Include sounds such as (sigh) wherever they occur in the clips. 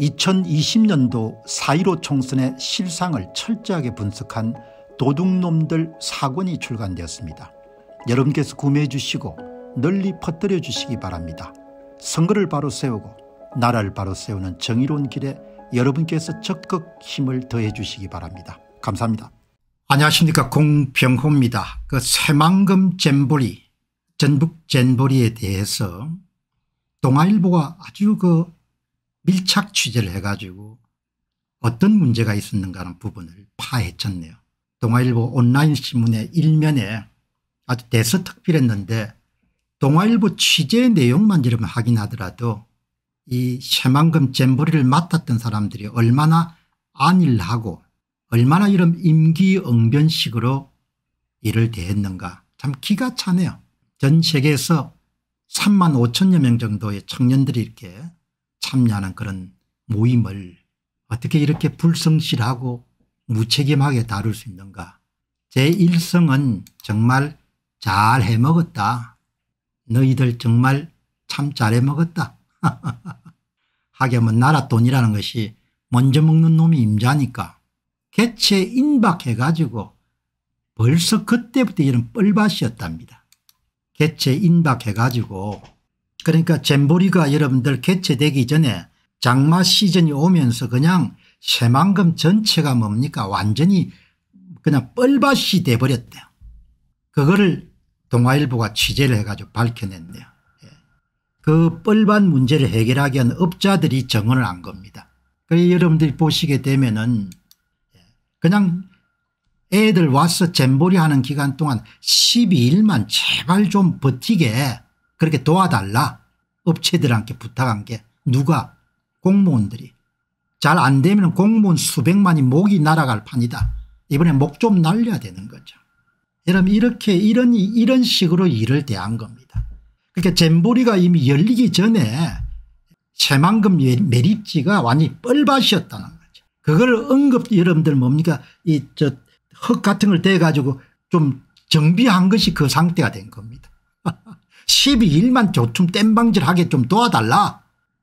2020년도 4.15 총선의 실상을 철저하게 분석한 도둑놈들 사권이 출간되었습니다. 여러분께서 구매해 주시고 널리 퍼뜨려 주시기 바랍니다. 선거를 바로 세우고 나라를 바로 세우는 정의로운 길에 여러분께서 적극 힘을 더해 주시기 바랍니다. 감사합니다. 안녕하십니까 공병호입니다. 그 새만금 잼보리 전북 잼보리에 대해서 동아일보가 아주 그 밀착 취재를 해가지고 어떤 문제가 있었는가 하는 부분을 파헤쳤네요. 동아일보 온라인 신문의 일면에 아주 대서특필했는데 동아일보 취재 내용만 이름 확인하더라도 이 새만금 잼버리를 맡았던 사람들이 얼마나 안일하고 얼마나 이런 임기응변식으로 일을 대했는가 참 기가 차네요. 전 세계에서 3만 5천여 명 정도의 청년들이 이렇게 참여하는 그런 모임을 어떻게 이렇게 불성실하고 무책임하게 다룰 수 있는가 제1성은 정말 잘 해먹었다 너희들 정말 참 잘해먹었다 (laughs) 하게면 나라 돈이라는 것이 먼저 먹는 놈이 임자니까 개체 인박해가지고 벌써 그때부터 이런 뻘밭이었답니다. 개체 인박해가지고 그러니까 잼보리가 여러분들 개최되기 전에 장마 시즌이 오면서 그냥 새만금 전체가 뭡니까 완전히 그냥 뻘밭이 돼버렸대요. 그거를 동아일보가 취재를 해가지고 밝혀냈네요. 예. 그 뻘밭 문제를 해결하기 위한 업자들이 정언을 한 겁니다. 그래서 여러분들이 보시게 되면은 예. 그냥 애들 와서 잼보리 하는 기간 동안 12일만 제발 좀 버티게 그렇게 도와달라 업체들한테 부탁한 게 누가 공무원들이 잘 안 되면 공무원 수백만이 목이 날아갈 판이다. 이번에 목 좀 날려야 되는 거죠. 여러분 이렇게 이런 이런 식으로 일을 대한 겁니다. 그러니까 잼보리가 이미 열리기 전에 새만금 매립지가 완전히 뻘밭이었다는 거죠. 그걸 언급 여러분들 뭡니까 이 저 흙 같은 걸 대가지고 좀 정비한 것이 그 상태가 된 겁니다. 12일만 조춤 땜방질하게 좀 도와달라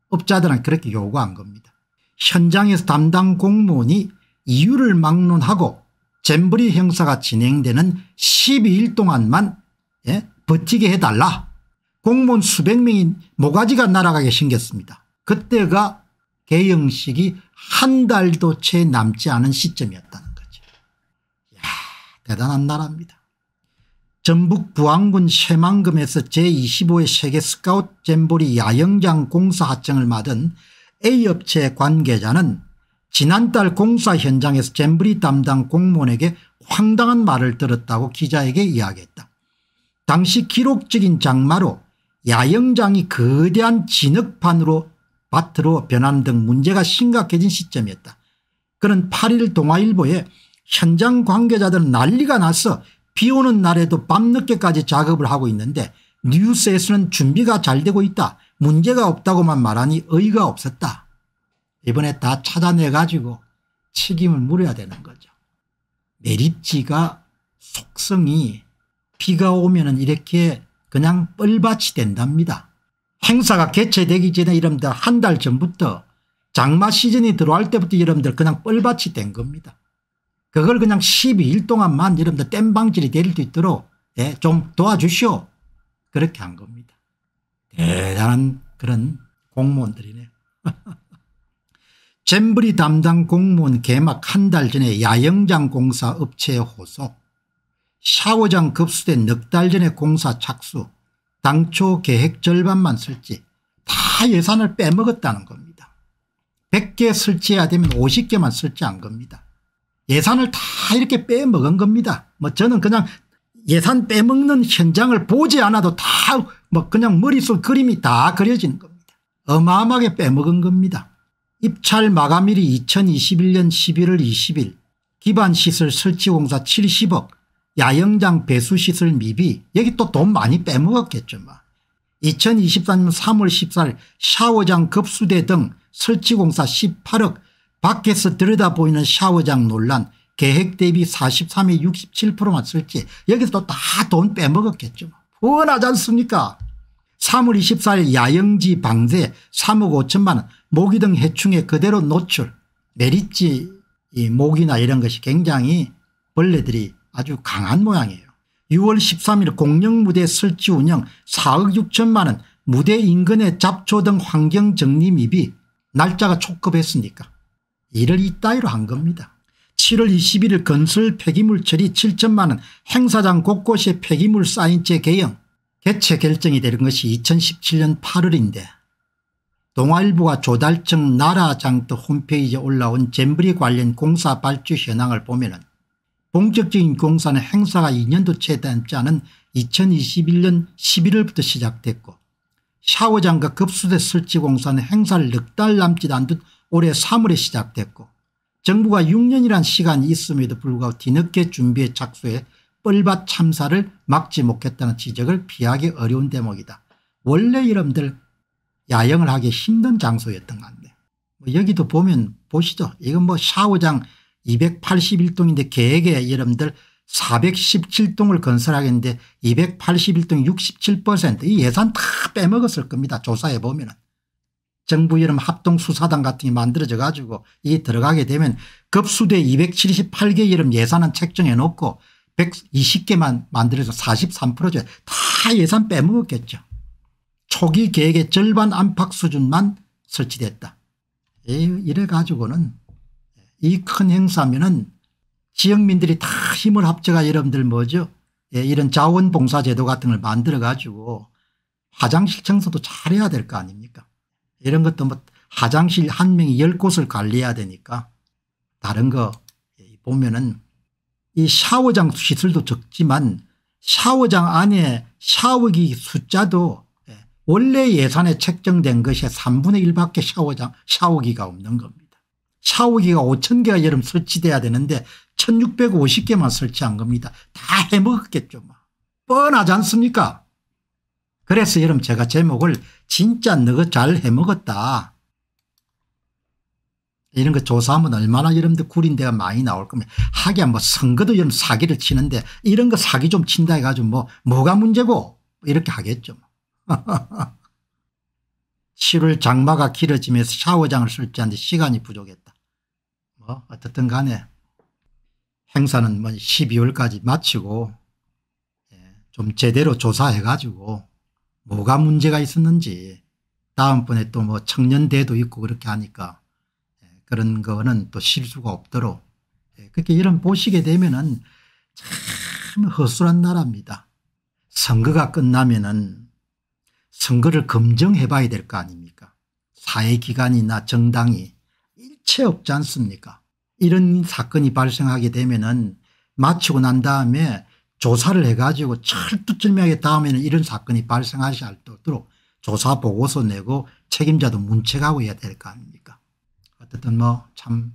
업자들은 그렇게 요구한 겁니다. 현장에서 담당 공무원이 이유를 막론하고 잼버리 행사가 진행되는 12일 동안만 예? 버티게 해달라 공무원 수백 명인 모가지가 날아가게 생겼습니다. 그때가 개영식이 한 달도 채 남지 않은 시점이었다는 거죠. 야 대단한 나라입니다. 전북 부안군 새만금에서 제25회 세계 스카웃 잼보리 야영장 공사 하청을 맡은 A업체 관계자는 지난달 공사 현장에서 잼보리 담당 공무원에게 황당한 말을 들었다고 기자에게 이야기했다. 당시 기록적인 장마로 야영장이 거대한 진흙판으로 밭으로 변한 등 문제가 심각해진 시점이었다. 그는 8일 동아일보에 현장 관계자들은 난리가 났어 비 오는 날에도 밤늦게까지 작업을 하고 있는데 뉴스에서는 준비가 잘 되고 있다 문제가 없다고만 말하니 의의가 없었다. 이번에 다 찾아내 가지고 책임을 물어야 되는 거죠. 메리츠가 속성이 비가 오면 은 이렇게 그냥 뻘밭이 된답니다. 행사가 개최되기 전에 여러분들한 달 전부터 장마 시즌이 들어갈 때부터 여러분들 그냥 뻘밭이 된 겁니다. 그걸 그냥 12일 동안만 여러분들 땜방질이 될 수 있도록 예, 좀 도와주시오. 그렇게 한 겁니다. 대단한 그런 공무원들이네요. (laughs) 잼브리 담당 공무원 개막 한 달 전에 야영장 공사 업체에 호소 샤워장 급수된 넉 달 전에 공사 착수 당초 계획 절반만 설치 다 예산을 빼먹었다는 겁니다. 100개 설치해야 되면 50개만 설치한 겁니다. 예산을 다 이렇게 빼먹은 겁니다. 뭐 저는 그냥 예산 빼먹는 현장을 보지 않아도 다 뭐 그냥 머릿속 그림이 다 그려지는 겁니다. 어마어마하게 빼먹은 겁니다. 입찰 마감일이 2021년 11월 20일 기반시설 설치공사 70억 야영장 배수시설 미비 여기 또 돈 많이 빼먹었겠죠. 2023년 3월 14일 샤워장 급수대 등 설치공사 18억 밖에서 들여다보이는 샤워장 논란 계획 대비 43에 67%만 쓸지 여기서 또다돈 빼먹었겠죠. 원하지 않습니까 3월 24일 야영지 방제 3억 5천만 원 모기 등 해충에 그대로 노출 메리지 모기나 이런 것이 굉장히 벌레들이 아주 강한 모양이에요. 6월 13일 공영무대 설치 운영 4억 6천만 원 무대 인근의 잡초 등 환경정리 미비 날짜가 촉급했으니까 일을 이따위로 한 겁니다. 7월 21일 건설 폐기물 처리 7천만 원 행사장 곳곳에 폐기물 쌓인 채 개영 개최 결정이 되는 것이 2017년 8월인데 동아일보가 조달청 나라장터 홈페이지에 올라온 잼브리 관련 공사 발주 현황을 보면 은 본격적인 공사는 행사가 2년도 채 닮지 않은 2021년 11월부터 시작됐고 샤워장과 급수대 설치 공사는 행사를 넉 달 남짓 않듯 올해 3월에 시작됐고 정부가 6년이란 시간이 있음에도 불구하고 뒤늦게 준비에 착수해 뻘밭 참사를 막지 못했다는 지적을 피하기 어려운 대목이다. 원래 이름들 야영을 하기 힘든 장소였던 건데 뭐 여기도 보면 보시죠. 이건 뭐 샤오장 281동인데 계획에 이름들 417동을 건설하겠는데 281동 67%이 예산 다 빼먹었을 겁니다. 조사해 보면 은 정부 이름 합동수사단 같은 게 만들어져 가지고 이 들어가게 되면 급수대 278개 이름 예산은 책정해 놓고 120개만 만들어서 43%죠. 다 예산 빼먹었겠죠. 초기 계획의 절반 안팎 수준만 설치됐다. 예, 이래 가지고는 이 큰 행사면은 지역민들이 다 힘을 합쳐가 여러분들 뭐죠 예, 이런 자원봉사제도 같은 걸 만들어 가지고 화장실 청소도 잘해야 될 거 아닙니까 이런 것도 뭐 화장실 한 명이 열 곳을 관리해야 되니까 다른 거 예, 보면은 이 샤워장 시설도 적지만 샤워장 안에 샤워기 숫자도 예, 원래 예산에 책정된 것의 3분의 1밖에 샤워장 샤워기가 없는 겁니다. 샤워기가 5천 개가 여름 설치돼야 되는데 1650개만 설치한 겁니다. 다 해먹었겠죠. 뭐. 뻔하지 않습니까 그래서 여러분 제가 제목을 진짜 너가 잘 해먹었다. 이런 거 조사하면 얼마나 여러분들 구린데가 많이 나올 겁니다. 하기야 뭐 선거도 여러분 사기를 치는데 이런 거 사기 좀 친다 해가지고 뭐 뭐가 문제고 뭐 이렇게 하겠죠. 7월 뭐. (laughs) 장마가 길어지면서 샤워장을 설치하는데 시간이 부족했다. 뭐 어떻든 간에 행사는 뭐 12월까지 마치고 예, 좀 제대로 조사해 가지고 뭐가 문제가 있었는지 다음번에 또 뭐 청년대도 있고 그렇게 하니까 예, 그런 거는 또 실수가 없도록 예, 그렇게 이런 보시게 되면은 참 허술한 나라입니다. 선거가 끝나면은 선거를 검증해 봐야 될 거 아닙니까 사회기관이나 정당이 일체 없지 않습니까 이런 사건이 발생하게 되면은 마치고 난 다음에 조사를 해가지고 철두철미하게 다음에는 이런 사건이 발생하지 않도록 조사 보고서 내고 책임자도 문책하고 해야 될 거 아닙니까 어쨌든 뭐 참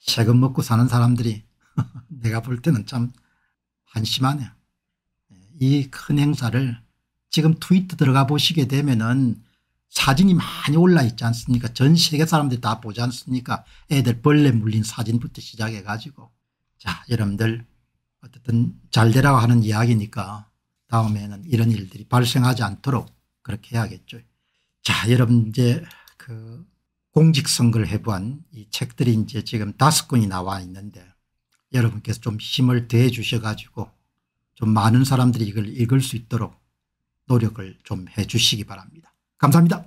세금 먹고 사는 사람들이 (laughs) 내가 볼 때는 참 한심하네요. 예, 이큰 행사를 지금 트위터 들어가 보시게 되면은 사진이 많이 올라 있지 않습니까 전 세계 사람들이 다 보지 않습니까 애들 벌레 물린 사진부터 시작해 가지고 자 여러분들 어쨌든 잘 되라고 하는 이야기니까 다음에는 이런 일들이 발생하지 않도록 그렇게 해야겠죠. 자, 여러분 이제 그 공직선거를 해부한 이 책들이 이제 지금 다섯 권이 나와 있는데 여러분께서 좀 힘을 더해 주셔가지고 좀 많은 사람들이 이걸 읽을 수 있도록 노력을 좀 해 주시기 바랍니다. 감사합니다.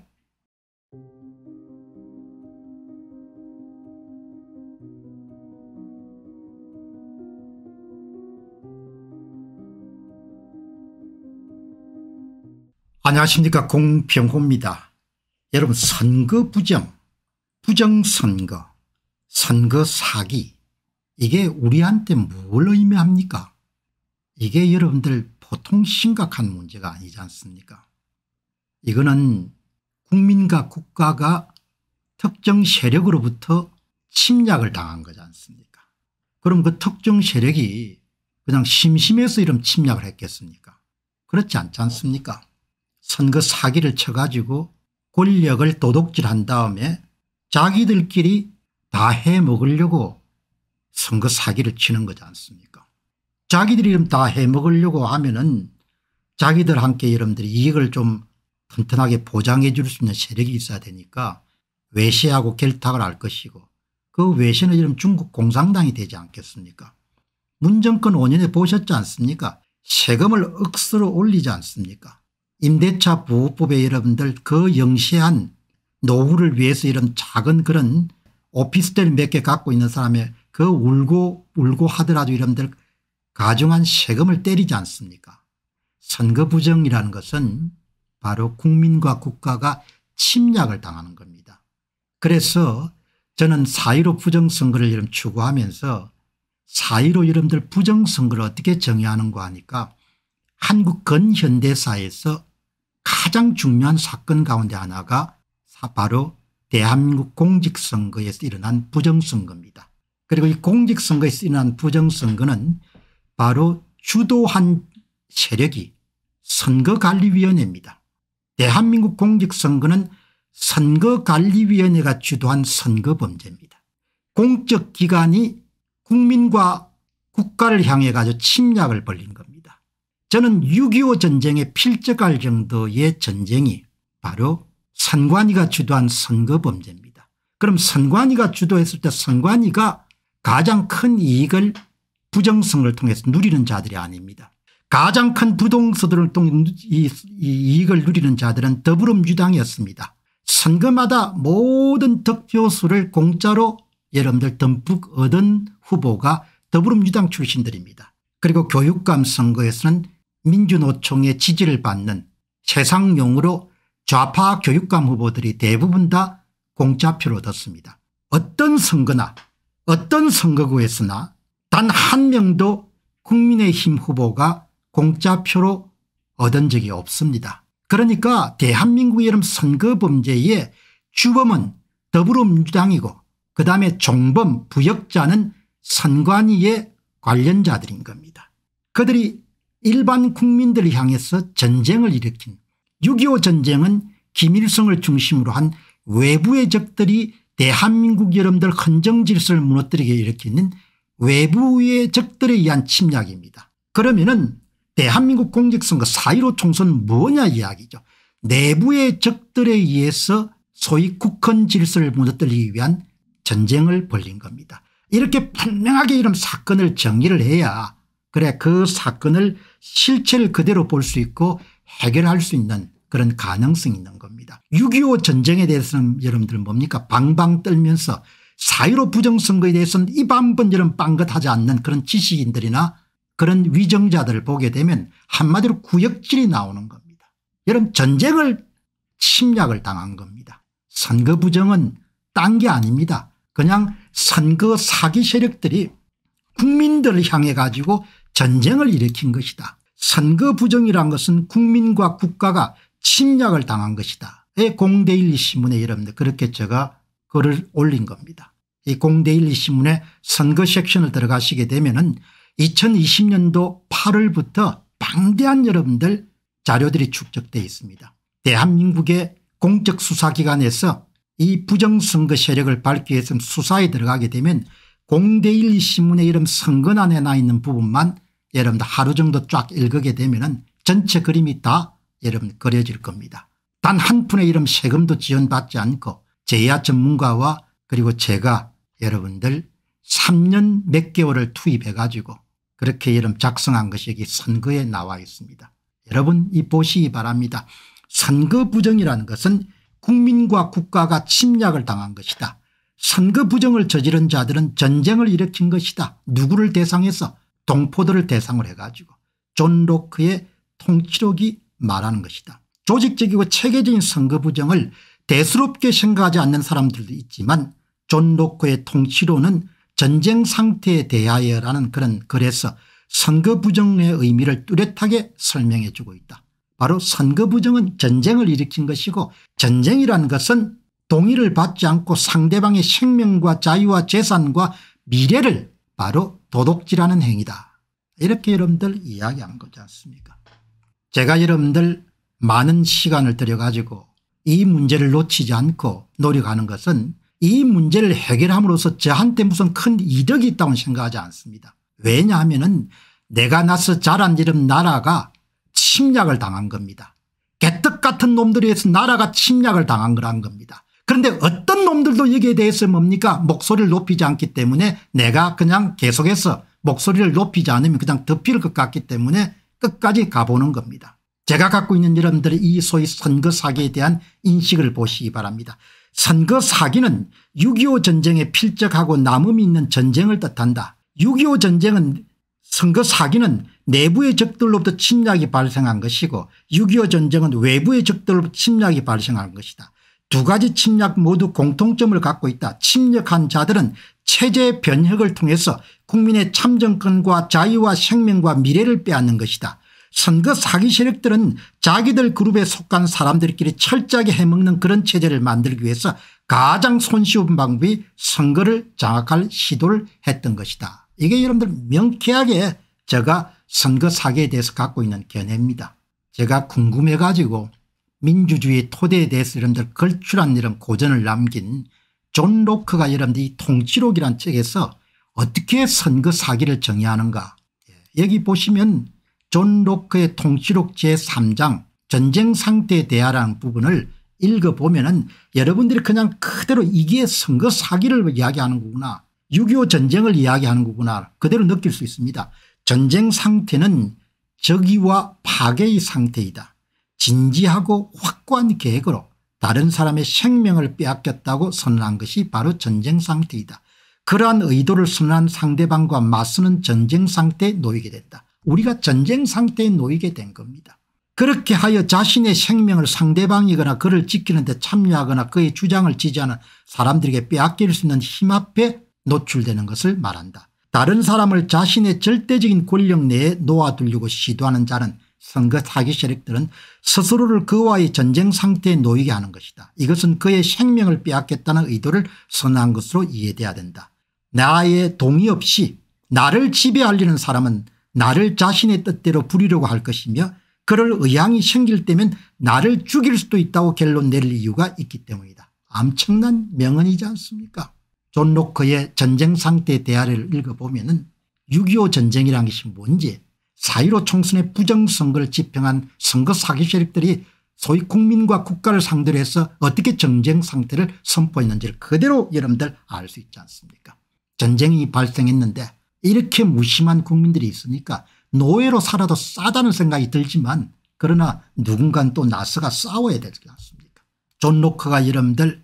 안녕하십니까 공병호입니다. 여러분 선거 부정 부정선거 선거 사기 이게 우리한테 뭘 의미합니까 이게 여러분들 보통 심각한 문제가 아니지 않습니까 이거는 국민과 국가가 특정 세력으로부터 침략을 당한 거지 않습니까 그럼 그 특정 세력이 그냥 심심해서 이런 침략을 했겠습니까 그렇지 않지 않습니까 선거 그 사기를 쳐가지고 권력을 도둑질한 다음에 자기들끼리 다 해먹으려고 선거 그 사기를 치는 거지 않습니까 자기들 이다 해먹으려고 하면은 자기들 함께 여러분들이 이익을 좀 튼튼하게 보장해 줄 수 있는 세력이 있어야 되니까 외세하고 결탁을 할 것이고 그 외세는 지금 중국 공산당이 되지 않겠습니까 문정권 5년에 보셨지 않습니까 세금을 억수로 올리지 않습니까 임대차 보호법에 여러분들 그 영시한 노후를 위해서 이런 작은 그런 오피스텔 몇 개 갖고 있는 사람의 그 울고 울고 하더라도 여러분들 가중한 세금을 때리지 않습니까 선거 부정이라는 것은 바로 국민과 국가가 침략을 당하는 겁니다. 그래서 저는 4.15 부정선거를 이름 추구하면서 4.15 여러분들 부정선거를 어떻게 정의하는가 하니까 한국 근현대사에서 가장 중요한 사건 가운데 하나가 바로 대한민국 공직선거에서 일어난 부정선거입니다. 그리고 이 공직선거에서 일어난 부정선거는 바로 주도한 세력이 선거관리위원회입니다. 대한민국 공직선거는 선거관리위원회가 주도한 선거범죄입니다. 공적기관이 국민과 국가를 향해 가지고 침략을 벌린 겁니다. 저는 6.25 전쟁에 필적할 정도의 전쟁이 바로 선관위가 주도한 선거범죄입니다. 그럼 선관위가 주도했을 때 선관위가 가장 큰 이익을 부정성을 통해서 누리는 자들이 아닙니다. 가장 큰 부동서들을 통해 이, 익을 누리는 자들은 더불어민주당이었습니다. 선거마다 모든 득표수를 공짜로 여러분들 듬뿍 얻은 후보가 더불어민주당 출신들입니다. 그리고 교육감 선거에서는 민주노총의 지지를 받는 세상용으로 좌파 교육감 후보들이 대부분 다 공짜표를 얻었습니다. 어떤 선거나 어떤 선거구에서나 단 한 명도 국민의힘 후보가 공짜표로 얻은 적이 없습니다. 그러니까 대한민국 여름 선거 범죄의 주범은 더불어민주당이고 그 다음에 종범 부역자는 선관위의 관련자들인 겁니다. 그들이 일반 국민들을 향해서 전쟁을 일으킨 6.25 전쟁은 김일성을 중심으로 한 외부의 적들이 대한민국 여러분들 헌정 질서를 무너뜨리게 일으키는 외부의 적들에 의한 침략입니다. 그러면은 대한민국 공직선거 4.15 총선 뭐냐 이야기죠. 내부의 적들에 의해서 소위 국헌 질서를 무너뜨리기 위한 전쟁을 벌린 겁니다. 이렇게 분명하게 이런 사건을 정리를 해야 그래 그 사건을 실체를 그대로 볼 수 있고 해결할 수 있는 그런 가능성이 있는 겁니다. 6.25 전쟁에 대해서는 여러분들 은 뭡니까 방방 떨면서 4 1 5 부정선거에 대해서는 입한번 여름 빵긋하지 않는 그런 지식인들이나 그런 위정자들을 보게 되면 한마디로 구역질이 나오는 겁니다. 여러분 전쟁을 침략을 당한 겁니다. 선거 부정은 딴 게 아닙니다. 그냥 선거 사기 세력들이 국민들을 향해 가지고 전쟁을 일으킨 것이다. 선거 부정이란 것은 국민과 국가가 침략을 당한 것이다. 에 공대일리 신문에 여러분들 그렇게 제가 글을 올린 겁니다. 이 공대일리 신문의 선거 섹션을 들어가시게 되면 은 2020년도 8월부터 방대한 여러분들 자료들이 축적되어 있습니다. 대한민국의 공적수사기관에서 이 부정선거 세력을 밝기 위해서 수사에 들어가게 되면 공대일 신문의 이름 선건 안에 나 있는 부분만 여러분들 하루 정도 쫙 읽게 되면 은 전체 그림이 다 여러분 그려질 겁니다. 단 한 푼의 이름 세금도 지원받지 않고 제야 전문가와 그리고 제가 여러분들 3년 몇 개월을 투입해 가지고 그렇게 이름 작성한 것이 여기 선거에 나와 있습니다. 여러분 이 보시기 바랍니다. 선거 부정이라는 것은 국민과 국가가 침략을 당한 것이다. 선거 부정을 저지른 자들은 전쟁을 일으킨 것이다. 누구를 대상해서 동포들을 대상으로 해가지고 존 로크의 통치력이 말하는 것이다. 조직적이고 체계적인 선거 부정을 대수롭게 생각하지 않는 사람들도 있지만 존 로크의 통치로는 전쟁 상태에 대하여라는 그런 글에서 선거 부정의 의미를 뚜렷하게 설명해 주고 있다. 바로 선거 부정은 전쟁을 일으킨 것이고 전쟁이라는 것은 동의를 받지 않고 상대방의 생명과 자유와 재산과 미래를 바로 도둑질하는 행위다. 이렇게 여러분들 이야기한 거지 않습니까 제가 여러분들 많은 시간을 들여가지고 이 문제를 놓치지 않고 노력하는 것은 이 문제를 해결함으로써 저한테 무슨 큰 이득이 있다고 생각하지 않습니다. 왜냐하면 내가 나서 자란 이름 나라가 침략을 당한 겁니다. 개떡 같은 놈들에 의해서 나라가 침략을 당한 거란 겁니다. 그런데 어떤 놈들도 여기에 대해서 뭡니까 목소리를 높이지 않기 때문에 내가 그냥 계속해서 목소리를 높이지 않으면 그냥 덮일 것 같기 때문에 끝까지 가보는 겁니다. 제가 갖고 있는 여러분들의 이 소위 선거 사기에 대한 인식을 보시기 바랍니다. 선거 사기는 6.25 전쟁에 필적하고 남음이 있는 전쟁을 뜻한다. 6.25 전쟁은 선거 사기는 내부의 적들로부터 침략이 발생한 것이고 6.25 전쟁은 외부의 적들로부터 침략이 발생한 것이다. 두 가지 침략 모두 공통점을 갖고 있다. 침략한 자들은 체제 변혁을 통해서 국민의 참정권과 자유와 생명과 미래를 빼앗는 것이다. 선거 사기 세력들은 자기들 그룹에 속한 사람들끼리 철저하게 해먹는 그런 체제를 만들기 위해서 가장 손쉬운 방법이 선거를 장악할 시도를 했던 것이다. 이게 여러분들 명쾌하게 제가 선거 사기에 대해서 갖고 있는 견해입니다. 제가 궁금해 가지고 민주주의 토대에 대해서 여러분들 걸출한 이런 고전을 남긴 존 로크가 여러분들 이 통치록이란 책에서 어떻게 선거 사기를 정의하는가 예, 여기 보시면 존 로크의 통치록 제3장 전쟁 상태에 대하라는 부분을 읽어보면 은 여러분들이 그냥 그대로 이게 선거 사기를 이야기하는 거구나 6.25 전쟁을 이야기하는 거구나 그대로 느낄 수 있습니다. 전쟁 상태는 적의와 파괴의 상태이다. 진지하고 확고한 계획으로 다른 사람의 생명을 빼앗겼다고 선언한 것이 바로 전쟁 상태이다. 그러한 의도를 선언한 상대방과 맞서는 전쟁 상태에 놓이게 됐다 우리가 전쟁 상태에 놓이게 된 겁니다. 그렇게 하여 자신의 생명을 상대방이거나 그를 지키는 데 참여하거나 그의 주장을 지지하는 사람들에게 빼앗길 수 있는 힘 앞에 노출되는 것을 말한다. 다른 사람을 자신의 절대적인 권력 내에 놓아두려고 시도하는 자는 선거 사기 세력들은 스스로를 그와의 전쟁 상태에 놓이게 하는 것이다. 이것은 그의 생명을 빼앗겠다는 의도를 선한 것으로 이해돼야 된다. 나의 동의 없이 나를 지배하려는 사람은 나를 자신의 뜻대로 부리려고 할 것이며 그럴 의향이 생길 때면 나를 죽일 수도 있다고 결론 내릴 이유가 있기 때문이다. 엄청난 명언이지 않습니까 존 로커의 전쟁 상태 대화를 읽어보면 은6.25 전쟁이란 것이 뭔지 4.15 총선의 부정선거를 집행한 선거 사기 세력들이 소위 국민과 국가를 상대로 해서 어떻게 전쟁 상태를 선포했는지를 그대로 여러분들 알 수 있지 않습니까 전쟁이 발생했는데 이렇게 무심한 국민들이 있으니까 노예로 살아도 싸다는 생각이 들지만 그러나 누군간 또 나서가 싸워야 되지 않습니까 존 로커가 여러분들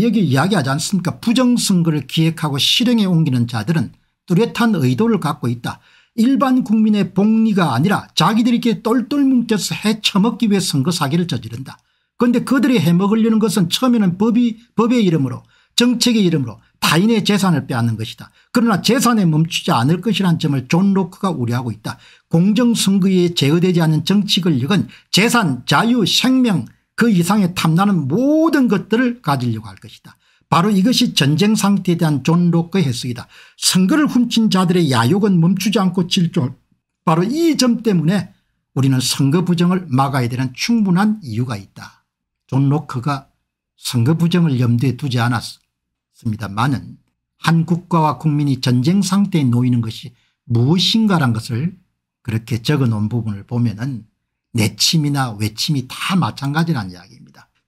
여기 이야기하지 않습니까 부정선거를 기획하고 실행에 옮기는 자들은 뚜렷한 의도를 갖고 있다 일반 국민의 복리가 아니라 자기들에게 똘똘 뭉쳐서 해쳐먹기 위해 선거 사기를 저지른다. 그런데 그들이 해먹으려는 것은 처음에는 법이 법의 이름으로 정책의 이름으로 타인의 재산을 빼앗는 것이다. 그러나 재산에 멈추지 않을 것이라는 점을 존 로크가 우려하고 있다. 공정선거에 제어되지 않은 정치 권력은 재산 자유 생명 그 이상의 탐나는 모든 것들을 가지려고 할 것이다. 바로 이것이 전쟁 상태에 대한 존 로크의 해석이다. 선거를 훔친 자들의 야욕은 멈추지 않고 질주 바로 이 점 때문에 우리는 선거 부정을 막아야 되는 충분한 이유가 있다. 존 로크가 선거 부정을 염두에 두지 않았습니다만은 한 국가와 국민이 전쟁 상태에 놓이는 것이 무엇인가란 것을 그렇게 적어놓은 부분을 보면 은 내침이나 외침이 다 마찬가지란 이야기입니다.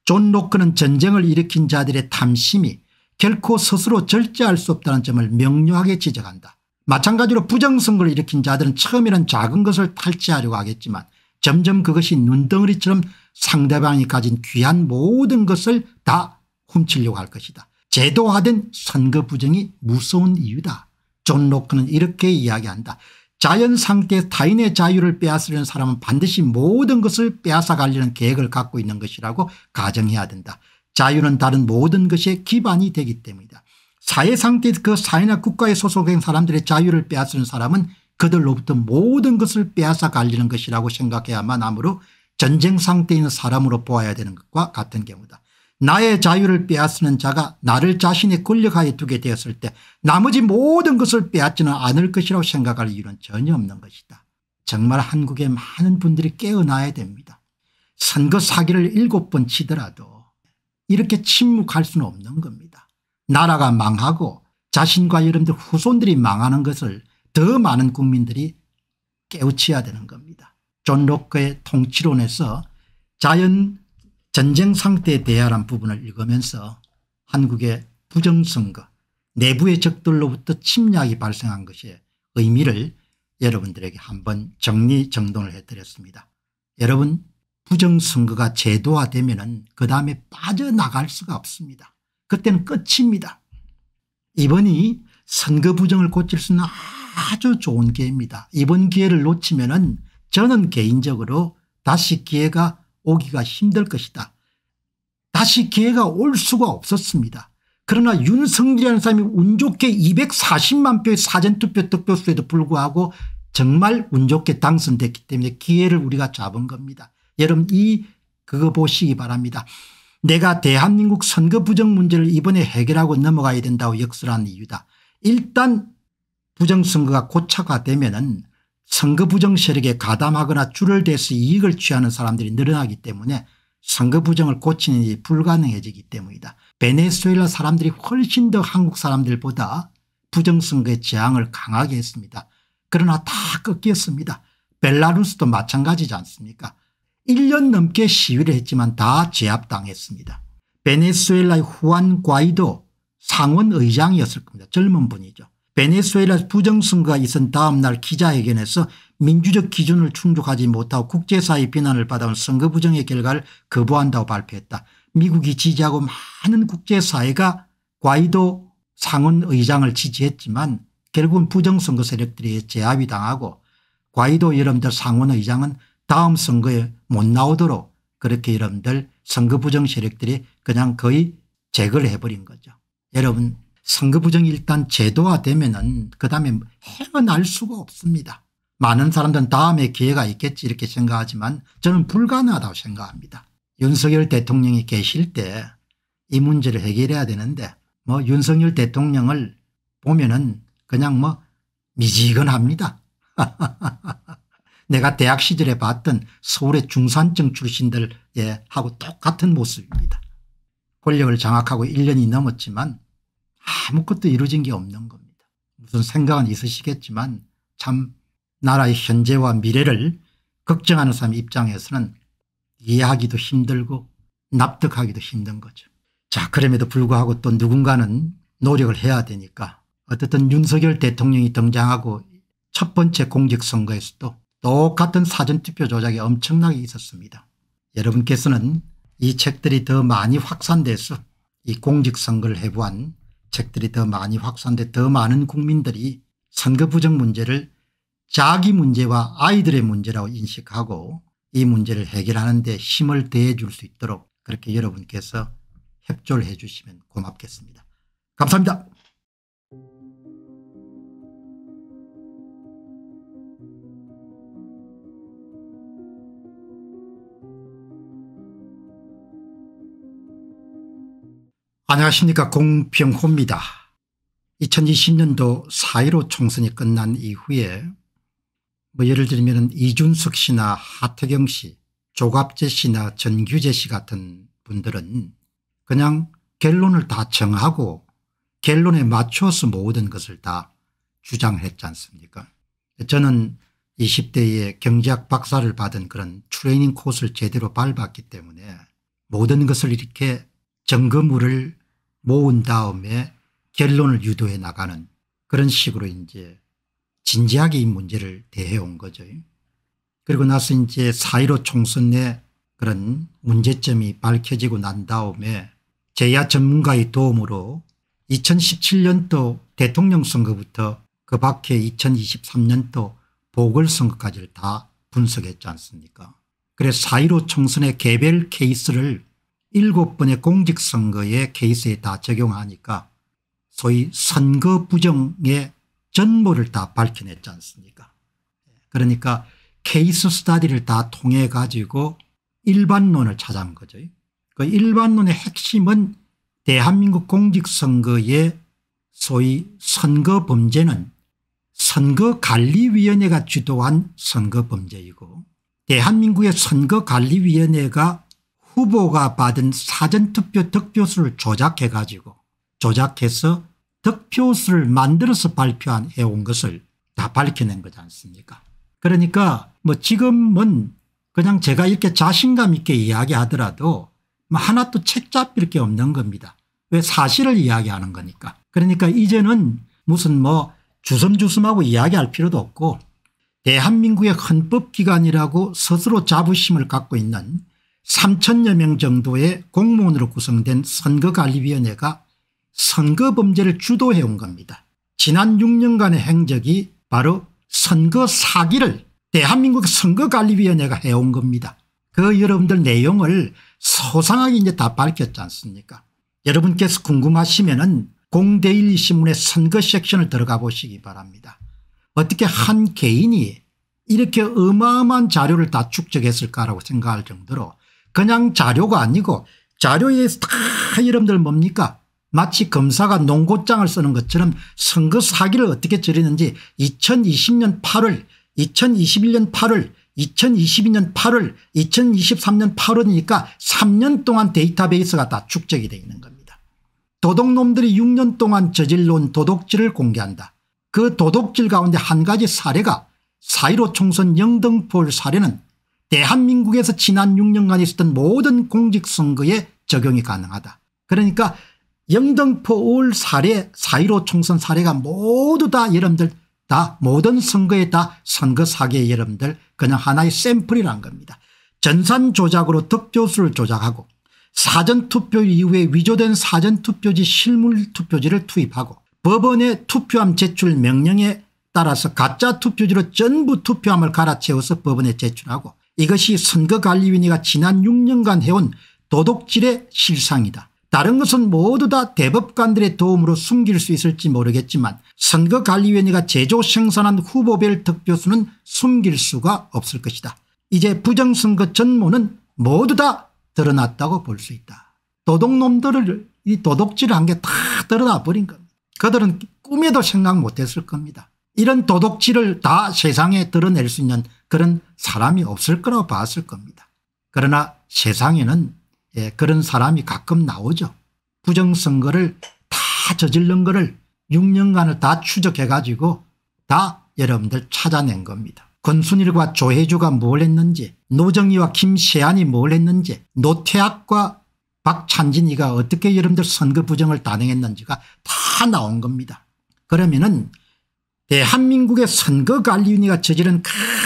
존 로크는 전쟁을 일으킨 자들의 탐심이 결코 스스로 절제할 수 없다는 점을 명료하게 지적한다. 마찬가지로 부정선거를 일으킨 자들은 처음에는 작은 것을 탈취하려고 하겠지만 점점 그것이 눈덩어리처럼 상대방이 가진 귀한 모든 것을 다 훔치려고 할 것이다. 제도화된 선거 부정이 무서운 이유다. 존 로크는 이렇게 이야기한다. 자연 상태 타인의 자유를 빼앗으려는 사람은 반드시 모든 것을 빼앗아가려는 계획을 갖고 있는 것이라고 가정해야 된다. 자유는 다른 모든 것의 기반이 되기 때문이다. 사회 상태 그 사회나 국가에 소속된 사람들의 자유를 빼앗으는 사람은 그들로부터 모든 것을 빼앗아가려는 것이라고 생각해야만 하므로 전쟁 상태인 사람으로 보아야 되는 것과 같은 경우다. 나의 자유를 빼앗는 자가 나를 자신의 권력하에 두게 되었을 때 나머지 모든 것을 빼앗지는 않을 것이라고 생각할 이유는 전혀 없는 것이다. 정말 한국의 많은 분들이 깨어나야 됩니다. 선거 사기를 일곱 번 치더라도 이렇게 침묵할 수는 없는 겁니다. 나라가 망하고 자신과 여러분들 후손들이 망하는 것을 더 많은 국민들이 깨우쳐야 되는 겁니다. 존 로크의 통치론에서 자연 전쟁 상태에 대하란 부분을 읽으면서 한국의 부정선거 내부의 적들로부터 침략이 발생한 것의 의미를 여러분들에게 한번 정리정돈을 해드렸습니다. 여러분 부정선거가 제도화되면 그 다음에 빠져나갈 수가 없습니다. 그때는 끝입니다. 이번이 선거 부정을 고칠 수 있는 아주 좋은 기회입니다. 이번 기회를 놓치면 은 저는 개인적으로 다시 기회가 오기가 힘들 것이다. 다시 기회가 올 수가 없었습니다. 그러나 윤석열이라는 사람이 운 좋게 240만 표의 사전투표 득표수에도 불구하고 정말 운 좋게 당선됐기 때문에 기회를 우리가 잡은 겁니다. 여러분 이 그거 보시기 바랍니다. 내가 대한민국 선거 부정 문제를 이번에 해결하고 넘어가야 된다고 역설한 이유다. 일단 부정선거가 고착화되면 은 선거 부정 세력에 가담하거나 줄을 대서 이익을 취하는 사람들이 늘어나기 때문에 선거 부정을 고치는 일이 불가능해지기 때문이다. 베네수엘라 사람들이 훨씬 더 한국 사람들보다 부정선거의 저항을 강하게 했습니다. 그러나 다 꺾였습니다. 벨라루스도 마찬가지지 않습니까 1년 넘게 시위를 했지만 다 제압당했습니다. 베네수엘라의 후안 과이도 상원 의장이었을 겁니다. 젊은 분이죠. 베네수엘라 부정선거가 있은 다음 날 기자회견에서 민주적 기준을 충족하지 못하고 국제사회 비난을 받아온 선거 부정의 결과를 거부한다고 발표했다. 미국이 지지하고 많은 국제사회가 과이도 상원의장을 지지했지만 결국은 부정선거 세력들이 제압이 당하고 과이도 여러분들 상원의장은 다음 선거에 못 나오도록 그렇게 여러분들 선거 부정 세력들이 그냥 거의 제거를 해버린 거죠. 여러분 선거부정이 일단 제도화되면은 그 다음에 헤어날 수가 없습니다. 많은 사람들은 다음에 기회가 있겠지 이렇게 생각하지만 저는 불가능하다고 생각합니다. 윤석열 대통령이 계실 때 이 문제를 해결해야 되는데 뭐 윤석열 대통령을 보면은 그냥 뭐 미지근합니다. (laughs) 내가 대학 시절에 봤던 서울의 중산층 출신들 예 하고 똑같은 모습입니다. 권력을 장악하고 1년이 넘었지만 아무것도 이루어진 게 없는 겁니다. 무슨 생각은 있으시겠지만 참 나라의 현재와 미래를 걱정하는 사람 입장에서는 이해하기도 힘들고 납득하기도 힘든 거죠. 자 그럼에도 불구하고 또 누군가는 노력을 해야 되니까 어쨌든 윤석열 대통령이 등장하고 첫 번째 공직선거에서도 똑같은 사전투표 조작이 엄청나게 있었습니다. 여러분께서는 이 책들이 더 많이 확산돼서 이 공직선거를 해부한 책들이 더 많이 확산돼 더 많은 국민들이 선거 부정 문제를 자기 문제와 아이들의 문제라고 인식하고 이 문제를 해결하는 데 힘을 대해 줄 수 있도록 그렇게 여러분께서 협조를 해 주시면 고맙겠습니다. 감사합니다. 안녕하십니까 공병호입니다. 2020년도 4.15 총선이 끝난 이후에 뭐 예를 들면 이준석 씨나 하태경 씨 조갑재 씨나 전규재 씨 같은 분들은 그냥 결론을 다 정하고 결론에 맞춰서 모든 것을 다 주장했지 않습니까 저는 20대에 경제학 박사를 받은 그런 트레이닝 코스를 제대로 밟았기 때문에 모든 것을 이렇게 점거물을 모은 다음에 결론을 유도해 나가는 그런 식으로 이제 진지하게 이 문제를 대해온 거죠. 그리고 나서 이제 4.15 총선 내 그런 문제점이 밝혀지고 난 다음에 제야 전문가의 도움으로 2017년도 대통령 선거부터 그 밖에 2023년도 보궐선거까지를 다 분석했지 않습니까 그래서 4.15 총선의 개별 케이스를 일곱 번의 공직선거의 케이스에 다 적용하니까 소위 선거 부정의 전모를 다 밝혀냈지 않습니까 그러니까 케이스 스타디를 다 통해 가지고 일반론을 찾아온 거죠. 그 일반론의 핵심은 대한민국 공직선거의 소위 선거 범죄는 선거관리위원회가 주도한 선거 범죄이고 대한민국의 선거관리위원회가 후보가 받은 사전투표 득표수를 조작해 가지고 조작해서 득표수를 만들어서 발표한 해온 것을 다 밝혀낸 거지 않습니까 그러니까 뭐 지금은 그냥 제가 이렇게 자신감 있게 이야기하더라도 뭐 하나 도책 잡힐 게 없는 겁니다. 왜 사실을 이야기하는 거니까. 그러니까 이제는 무슨 뭐 주섬주섬하고 이야기할 필요도 없고 대한민국의 헌법기관이라고 스스로 자부심을 갖고 있는 3천여 명 정도의 공무원으로 구성된 선거관리위원회가 선거범죄를 주도해온 겁니다. 지난 6년간의 행적이 바로 선거 사기를 대한민국 선거관리위원회가 해온 겁니다. 그 여러분들 내용을 소상하게 이제 다 밝혔지 않습니까 여러분께서 궁금하시면 은 공대일 신문의 선거 섹션을 들어가 보시기 바랍니다. 어떻게 한 개인이 이렇게 어마어마한 자료를 다 축적했을까라고 생각할 정도로 그냥 자료가 아니고 자료에 다이름들 뭡니까 마치 검사가 농고장을 쓰는 것처럼 선거 사기를 어떻게 저리는지 2020년 8월 2021년 8월 2022년 8월 2023년 8월이니까 3년 동안 데이터베이스가 다 축적이 되어 있는 겁니다. 도둑놈들이 6년 동안 저질러온 도둑질을 공개한다. 그 도둑질 가운데 한 가지 사례가 사1 5 총선 영등포 사례는 대한민국에서 지난 6년간 있었던 모든 공직선거에 적용이 가능하다. 그러니까 영등포 올 사례 4.15 총선 사례가 모두 다 여러분들 다 모든 선거에 다 선거 사기의 여러분들 그냥 하나의 샘플이란 겁니다. 전산 조작으로 득표수를 조작하고 사전투표 이후에 위조된 사전투표지 실물투표지를 투입하고 법원의 투표함 제출 명령에 따라서 가짜 투표지로 전부 투표함을 갈아채워서 법원에 제출하고 이것이 선거관리위원회가 지난 6년간 해온 도둑질의 실상이다. 다른 것은 모두 다 대법관들의 도움으로 숨길 수 있을지 모르겠지만 선거관리위원회가 제조 생산한 후보별 득표수는 숨길 수가 없을 것이다. 이제 부정선거 전모는 모두 다 드러났다고 볼 수 있다. 도둑놈들을 이 도둑질한 을게다 드러나 버린 겁니다. 그들은 꿈에도 생각 못했을 겁니다. 이런 도둑질을 다 세상에 드러낼 수 있는 그런 사람이 없을 거라고 봤을 겁니다. 그러나 세상에는 예, 그런 사람이 가끔 나오죠. 부정선거를 다 저질른 거를 6년간을 다 추적해 가지고 다 여러분들 찾아낸 겁니다. 권순일과 조혜주가 뭘 했는지 노정희와 김세안이 뭘 했는지 노태학과 박찬진이가 어떻게 여러분들 선거 부정을 단행했는지가 다 나온 겁니다. 그러면은 대한민국의 선거관리위원회가 저지른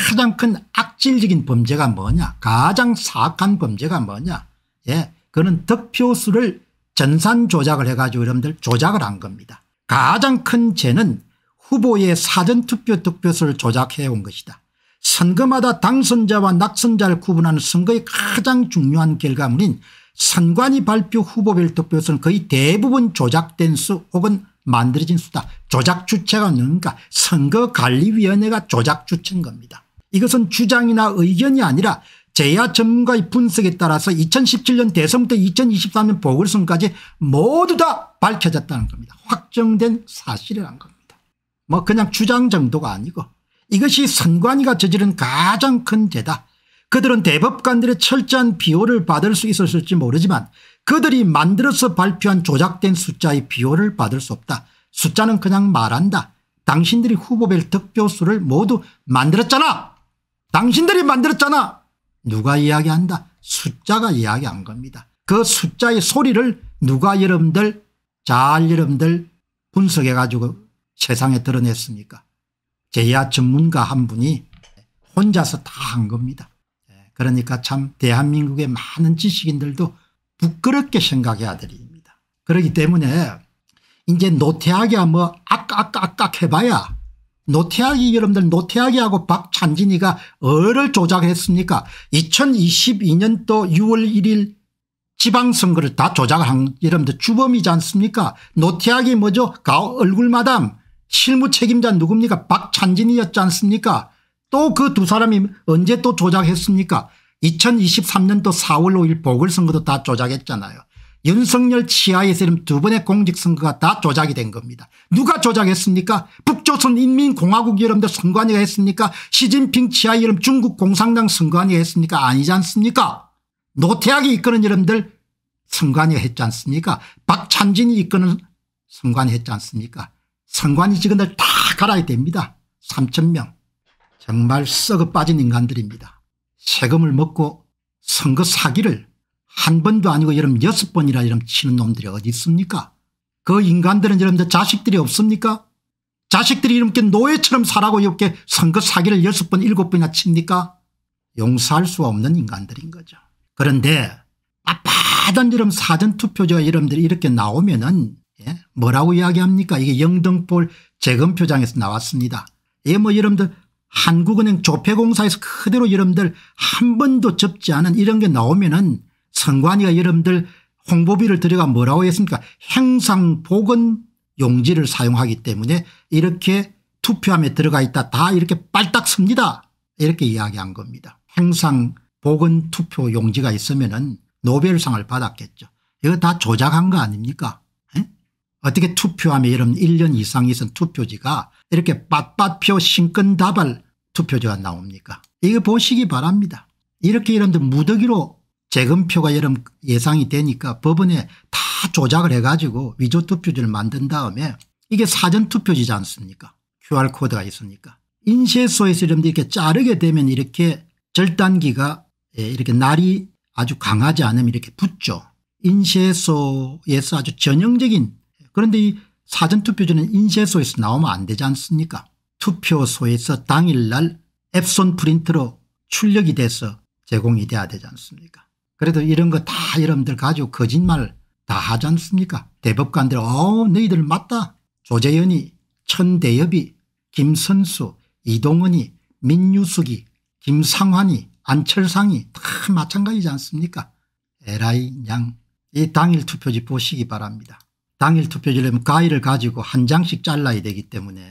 가장 큰 악질적인 범죄가 뭐냐 가장 사악한 범죄가 뭐냐 예, 그는 득표수를 전산 조작을 해가지고 여러분들 조작을 한 겁니다. 가장 큰 죄는 후보의 사전투표 득표수를 조작해 온 것이다. 선거마다 당선자와 낙선자를 구분하는 선거의 가장 중요한 결과물인 선관위 발표 후보별 득표수는 거의 대부분 조작된 수 혹은 만들어진 수다 조작 주체가 누군가 그러니까 선거관리위원회가 조작 주체인 겁니다. 이것은 주장이나 의견이 아니라 제야 전문가의 분석에 따라서 2017년 대선부 2023년 보궐선까지 모두 다 밝혀졌다는 겁니다. 확정된 사실이란 겁니다. 뭐 그냥 주장 정도가 아니고 이것이 선관위가 저지른 가장 큰 죄다. 그들은 대법관들의 철저한 비호를 받을 수 있었을지 모르지만 그들이 만들어서 발표한 조작된 숫자의 비호를 받을 수 없다. 숫자는 그냥 말한다. 당신들이 후보별 득표수를 모두 만들었잖아. 당신들이 만들었잖아. 누가 이야기한다. 숫자가 이야기한 겁니다. 그 숫자의 소리를 누가 여러분들 잘 여러분들 분석해 가지고 세상에 드러냈습니까 제야 전문가 한 분이 혼자서 다 한 겁니다. 예, 그러니까 참 대한민국의 많은 지식인들도 부끄럽게 생각해야 되입니다 그렇기 때문에 이제 노태하게 뭐아까아까 해봐야 노태하기 여러분들 노태하기하고 박찬진이가 어를 조작했습니까 2022년도 6월 1일 지방선거를 다 조작한 여러분들 주범이지 않습니까 노태하기 뭐죠 얼굴마담 실무 책임자 누굽니까 박찬진이었지 않습니까 또 그 두 사람이 언제 또 조작했습니까 2023년도 4월 5일 보궐선거도 다 조작했잖아요. 윤석열 치하에 세름 두 번의 공직선거가 다 조작이 된 겁니다. 누가 조작했습니까? 북조선인민공화국 여러분들 선관위가 했습니까? 시진핑 치하 여름 중국 공산당 선관위가 했습니까? 아니지 않습니까? 노태학이 이끄는 여러분들 선관위가 했지 않습니까? 박찬진이 이끄는 선관위 했지 않습니까? 선관위 직원들 다 갈아야 됩니다. 3천명 정말 썩어 빠진 인간들입니다. 세금을 먹고 선거 사기를 한 번도 아니고 여름 여섯 번이나 여름 치는 놈들이 어디 있습니까 그 인간들은 여러분 자식들이 없습니까 자식들이 이렇게 노예처럼 살라고 이렇게 선거 사기를 여섯 번 일곱 번이나 칩니까 용서할 수 없는 인간들인 거죠. 그런데 아빠던 이런 사전투표자 여러분들이 이렇게 나오면 은 예? 뭐라고 이야기합니까 이게 영등포 재검표장에서 나왔습니다. 예뭐 여러분들 한국은행 조폐공사에서 그대로 여러분들 한 번도 접지 않은 이런 게 나오면 은 선관위가 여러분들 홍보비를 들여가 뭐라고 했습니까 행상복원 용지를 사용하기 때문에 이렇게 투표함에 들어가 있다 다 이렇게 빨딱 씁니다 이렇게 이야기한 겁니다. 행상복원 투표 용지가 있으면 은 노벨상을 받았겠죠. 이거 다 조작한 거 아닙니까 어떻게 투표하면 여러 1년 이상 이선 투표지가 이렇게 빳빳표 신건다발 투표지가 나옵니까 이거 보시기 바랍니다. 이렇게 여러분들 무더기로 재검표가 여러분 예상이 되니까 법원에 다 조작을 해가지고 위조 투표지를 만든 다음에 이게 사전 투표지지 않습니까 QR코드가 있으니까 인쇄소에서 여러분들 이렇게 자르게 되면 이렇게 절단기가 예, 이렇게 날이 아주 강하지 않으면 이렇게 붙죠. 인쇄소에서 아주 전형적인 그런데 이 사전투표제는 인쇄소에서 나오면 안 되지 않습니까 투표소에서 당일날 앱손 프린트로 출력이 돼서 제공이 돼야 되지 않습니까 그래도 이런 거 다 여러분들 가지고 거짓말 다 하지 않습니까 대법관들 어 너희들 맞다 조재현이 천대엽이 김선수 이동은이 민유숙이 김상환이 안철상이 다 마찬가지지 않습니까 에라이 양이 당일 투표지 보시기 바랍니다. 당일 투표지려면 가위를 가지고 한 장씩 잘라야 되기 때문에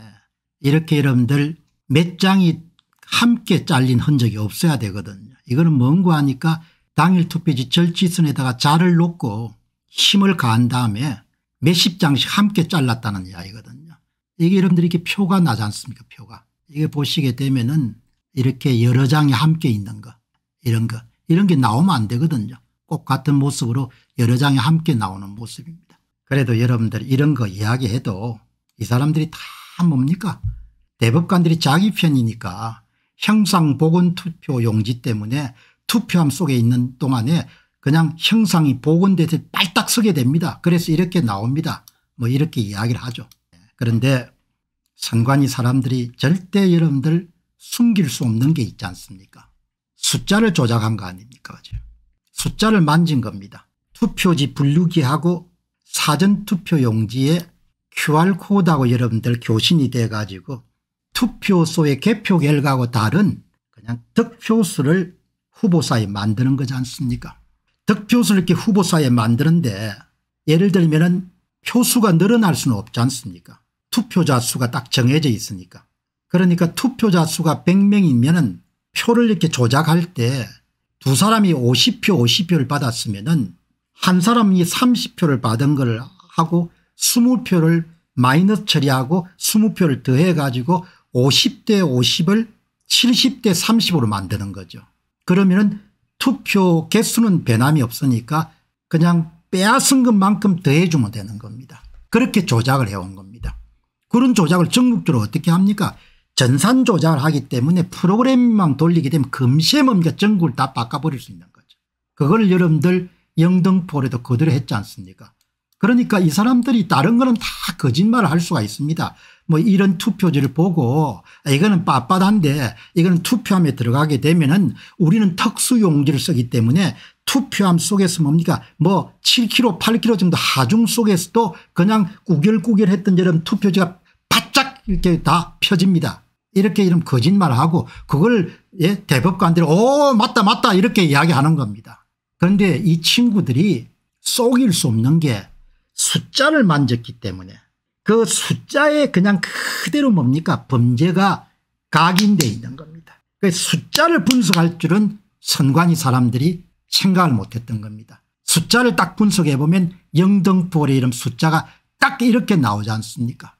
이렇게 여러분들 몇 장이 함께 잘린 흔적이 없어야 되거든요. 이거는 뭔고 하니까 당일 투표지 절지선에다가 자를 놓고 힘을 가한 다음에 몇십 장씩 함께 잘랐다는 이야기거든요. 이게 여러분들 이렇게 표가 나지 않습니까 표가. 이게 보시게 되면은 이렇게 여러 장이 함께 있는 거 이런 거 이런 게 나오면 안 되거든요. 꼭 같은 모습으로 여러 장이 함께 나오는 모습입니다. 그래도 여러분들 이런 거 이야기해도 이 사람들이 다 뭡니까 대법관들이 자기 편이니까 형상보건투표 용지 때문에 투표함 속에 있는 동안에 그냥 형상이 복원돼서 빨딱 서게 됩니다. 그래서 이렇게 나옵니다. 뭐 이렇게 이야기를 하죠. 그런데 선관위 사람들이 절대 여러분들 숨길 수 없는 게 있지 않습니까 숫자를 조작한 거 아닙니까 숫자를 만진 겁니다. 투표지 분류기하고 사전투표 용지에 QR코드하고 여러분들 교신이 돼 가지고 투표소의 개표 결과하고 다른 그냥 득표수를 후보사에 만드는 거지 않습니까 득표수를 이렇게 후보사에 만드는데 예를 들면 은 표수가 늘어날 수는 없지 않습니까 투표자 수가 딱 정해져 있으니까 그러니까 투표자 수가 100명이면 은 표를 이렇게 조작할 때 두 사람이 50표 50표를 받았으면 은한 사람이 30표를 받은 걸 하고 20표를 마이너스 처리하고 20표를 더해 가지고 50대 50을 70대 30으로 만드는 거죠. 그러면은 투표 개수는 변함이 없으니까 그냥 빼앗은 것만큼 더해주면 되는 겁니다. 그렇게 조작을 해온 겁니다. 그런 조작을 전국적으로 어떻게 합니까 전산 조작을 하기 때문에 프로그램만 돌리게 되면 금세에 뭡니까 전국을 다 바꿔버릴 수 있는 거죠. 그걸 여러분들 영등포에도 거대로 했지 않습니까 그러니까 이 사람들이 다른 거는 다 거짓말을 할 수가 있습니다. 뭐 이런 투표지를 보고 아, 이거는 빳빳한데 이거는 투표함에 들어가게 되면은 우리는 특수용지를 쓰기 때문에 투표함 속에서 뭡니까 뭐 7kg 8kg 정도 하중 속에서도 그냥 구결구결했던 이런 투표지가 바짝 이렇게 다 펴집니다. 이렇게 이런 거짓말하고 을 그걸 예 대법관들이 오 맞다 맞다 이렇게 이야기하는 겁니다. 그런데 이 친구들이 속일 수 없는 게 숫자를 만졌기 때문에 그 숫자에 그냥 그대로 뭡니까 범죄가 각인되어 있는 겁니다. 그 숫자를 분석할 줄은 선관위 사람들이 생각을 못했던 겁니다. 숫자를 딱 분석해보면 영등포의 이름 숫자가 딱 이렇게 나오지 않습니까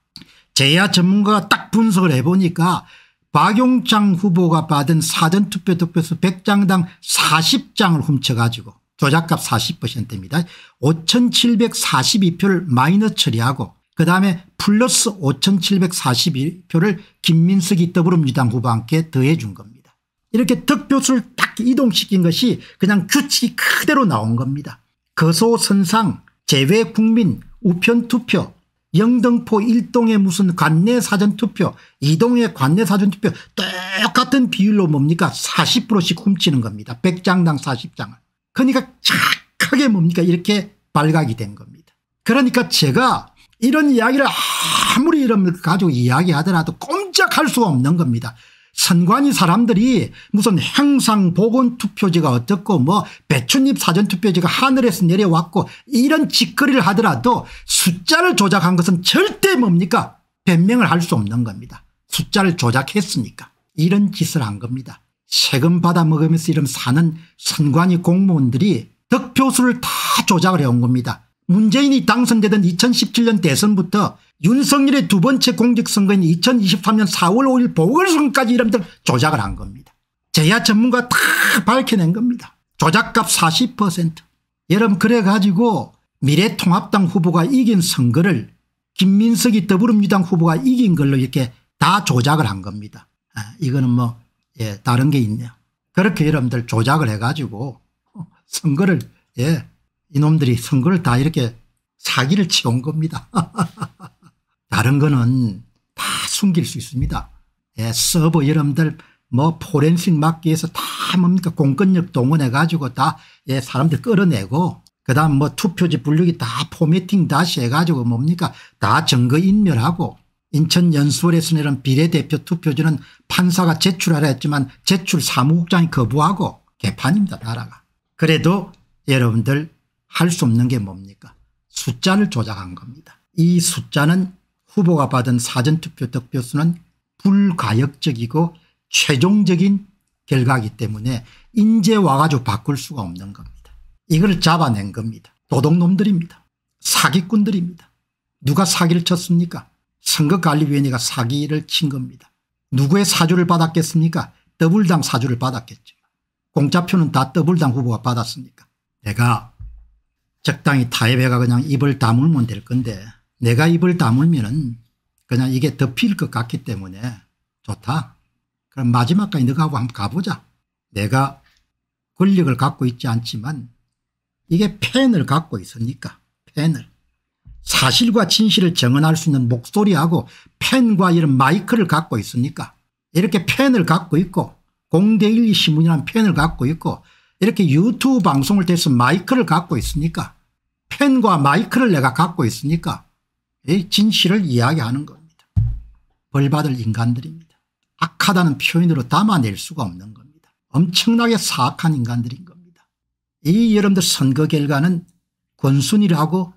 제야 전문가가 딱 분석을 해보니까 박용창 후보가 받은 사전투표 득표수 100장당 40장을 훔쳐가지고 조작값 40%입니다. 5742표를 마이너 처리하고 그다음에 플러스 5742표를 김민석이 더불어민주당 후보한테 더해 준 겁니다. 이렇게 득표수를 딱 이동시킨 것이 그냥 규칙이 그대로 나온 겁니다. 거소선상, 제외국민, 우편투표 영등포 1동의 무슨 관내 사전투표 2동의 관내 사전투표 똑같은 비율로 뭡니까 40%씩 훔치는 겁니다. 100장당 40장을. 그러니까 착하게 뭡니까 이렇게 발각이 된 겁니다. 그러니까 제가 이런 이야기를 아무리 이런 가지고 이야기하더라도 꼼짝할 수가 없는 겁니다. 선관위 사람들이 무슨 행상 보건 투표지가 어떻고 뭐 배춧잎 사전 투표지가 하늘에서 내려왔고 이런 짓거리를 하더라도 숫자를 조작한 것은 절대 뭡니까 변명을 할 수 없는 겁니다. 숫자를 조작했으니까 이런 짓을 한 겁니다. 세금 받아 먹으면서 이런 사는 선관위 공무원들이 득표수를 다 조작을 해온 겁니다. 문재인이 당선되던 2017년 대선부터 윤석열의 두 번째 공직선거인 2023년 4월 5일 보궐선거까지 이름들 조작을 한 겁니다. 제야 전문가 다 밝혀낸 겁니다. 조작값 40% 여러분 그래가지고 미래통합당 후보가 이긴 선거를 김민석이 더불어민주당 후보가 이긴 걸로 이렇게 다 조작을 한 겁니다. 아, 이거는 뭐 예, 다른 게 있냐. 그렇게 여러분들 조작을 해가지고 선거를 예, 이놈들이 선거를 다 이렇게 사기를 치운 겁니다. (laughs) 다른 거는 다 숨길 수 있습니다. 예, 서버 여러분들 뭐 포렌식 막기 위서다 뭡니까 공권력 동원해 가지고 다 예, 사람들 끌어내고 그다음 뭐 투표지 분류기 다 포매팅 다시 해가지고 뭡니까 다 증거 인멸하고 인천 연수원에서는 이런 비례대표 투표지는 판사가 제출하라 했지만 제출 사무국장이 거부하고 개판입니다 나라가. 그래도 여러분들 할 수 없는 게 뭡니까 숫자를 조작한 겁니다. 이 숫자는 후보가 받은 사전투표 득표수는 불가역적이고 최종적인 결과이기 때문에 인제 와가지고 바꿀 수가 없는 겁니다. 이걸 잡아낸 겁니다. 도둑놈들입니다. 사기꾼들입니다. 누가 사기를 쳤습니까? 선거관리위원회가 사기를 친 겁니다. 누구의 사주를 받았겠습니까? 더블당 사주를 받았겠죠. 공짜표는 다 더블당 후보가 받았습니까 내가 적당히 타협해가 그냥 입을 다물면 될 건데 내가 입을 다물면은 그냥 이게 덮일 것 같기 때문에 좋다. 그럼 마지막까지 너하고 한번 가보자. 내가 권력을 갖고 있지 않지만 이게 팬을 갖고 있으니까 팬을 사실과 진실을 증언할수 있는 목소리하고 팬과 이런 마이크를 갖고 있으니까 이렇게 팬을 갖고 있고 공대일 신문이라는 팬을 갖고 있고 이렇게 유튜브 방송을 통해서 마이크를 갖고 있으니까 팬과 마이크를 내가 갖고 있으니까 의 진실을 이야기하는 겁니다. 벌받을 인간들입니다. 악하다는 표현으로 담아낼 수가 없는 겁니다. 엄청나게 사악한 인간들인 겁니다. 이 여러분들 선거 결과는 권순이라고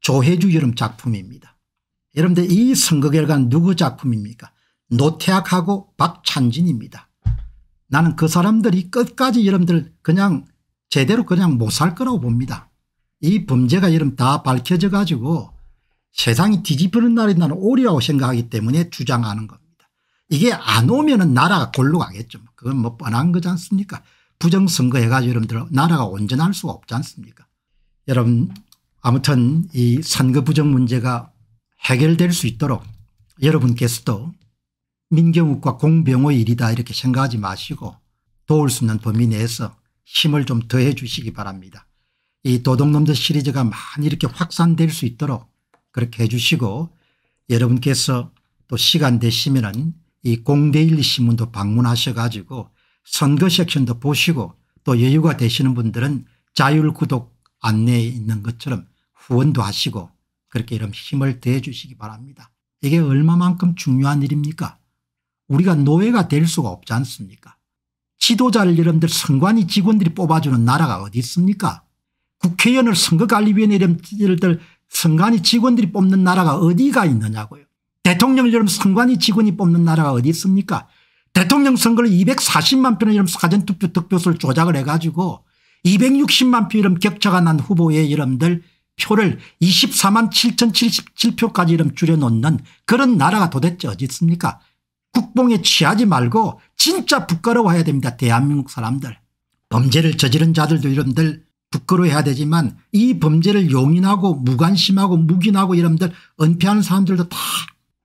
조혜주 여름 작품입니다. 여러분들 이 선거 결과는 누구 작품입니까? 노태학하고 박찬진입니다. 나는 그 사람들이 끝까지 여러분들 그냥 제대로 그냥 못 살 거라고 봅니다. 이 범죄가 여러분 다 밝혀져 가지고 세상이 뒤집히는 날이 나는 오리라고 생각하기 때문에 주장하는 겁니다. 이게 안 오면 은 나라가 골로 가겠죠. 그건 뭐 뻔한 거지 않습니까 부정선거 해가지고 여러분들 나라가 온전할 수가 없지 않습니까 여러분 아무튼 이 선거 부정 문제가 해결될 수 있도록 여러분께서도 민경욱과 공병호 일이다 이렇게 생각하지 마시고 도울 수 있는 범위 내에서 힘을 좀 더해 주시기 바랍니다. 이 도둑놈들 시리즈가 많이 이렇게 확산될 수 있도록 그렇게 해 주시고 여러분께서 또 시간 되시면 은이 공대일 신문도 방문하셔 가지고 선거 섹션도 보시고 또 여유가 되시는 분들은 자율구독 안내에 있는 것처럼 후원도 하시고 그렇게 이런 힘을 대해 주시기 바랍니다. 이게 얼마만큼 중요한 일입니까 우리가 노예가 될 수가 없지 않습니까 지도자를 여러분들 선관위 직원들이 뽑아주는 나라가 어디 있습니까 국회의원을 선거관리위원회 이름들 선관위 직원들이 뽑는 나라가 어디가 있느냐고요. 대통령을 여 선관위 직원이 뽑는 나라가 어디 있습니까 대통령 선거를 240만 표는 이런 사전투표 득표수를 조작을 해가지고 260만 표 이런 격차가 난 후보의 여러들 표를 24만 7,077표까지 이런 줄여놓는 그런 나라가 도대체 어디 있습니까 국뽕에 취하지 말고 진짜 부끄러워해야 됩니다. 대한민국 사람들. 범죄를 저지른 자들도 여러들 부끄러워해야 되지만 이 범죄를 용인하고 무관심하고 묵인하고 이런 분들 은폐하는 사람들도 다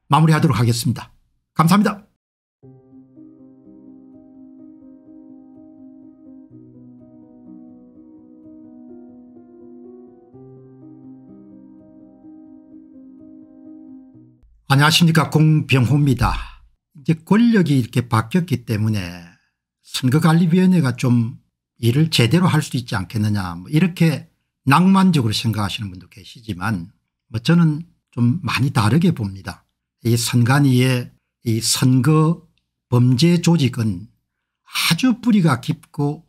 마무리하도록 하겠습니다. 감사합니다. 안녕하십니까 공병호입니다. 이제 권력이 이렇게 바뀌었기 때문에 선거관리위원회가 좀 일을 제대로 할 수 있지 않겠느냐 뭐 이렇게 낭만적으로 생각하시는 분도 계시지만 뭐 저는 좀 많이 다르게 봅니다. 이 선관위의 이 선거 범죄 조직은 아주 뿌리가 깊고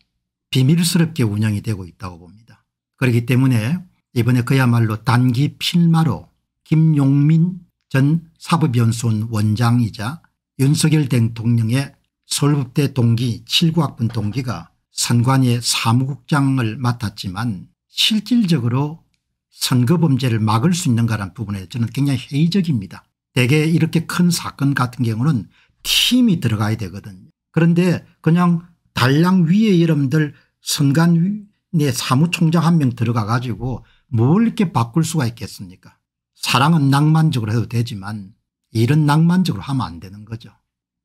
비밀스럽게 운영이 되고 있다고 봅니다. 그렇기 때문에 이번에 그야말로 단기 필마로 김용민 전 사법연수원 원장이자 윤석열 대통령의 서울법대 동기 7구학번 동기가 선관위의 사무국장을 맡았지만 실질적으로 선거범죄를 막을 수 있는가라는 부분에 저는 굉장히 회의적입니다. 대개 이렇게 큰 사건 같은 경우는 팀이 들어가야 되거든요. 그런데 그냥 달랑 위에 여러분들 선관위 내 사무총장 한 명 들어가 가지고 뭘 이렇게 바꿀 수가 있겠습니까 사랑은 낭만적으로 해도 되지만 일은 낭만적으로 하면 안 되는 거죠.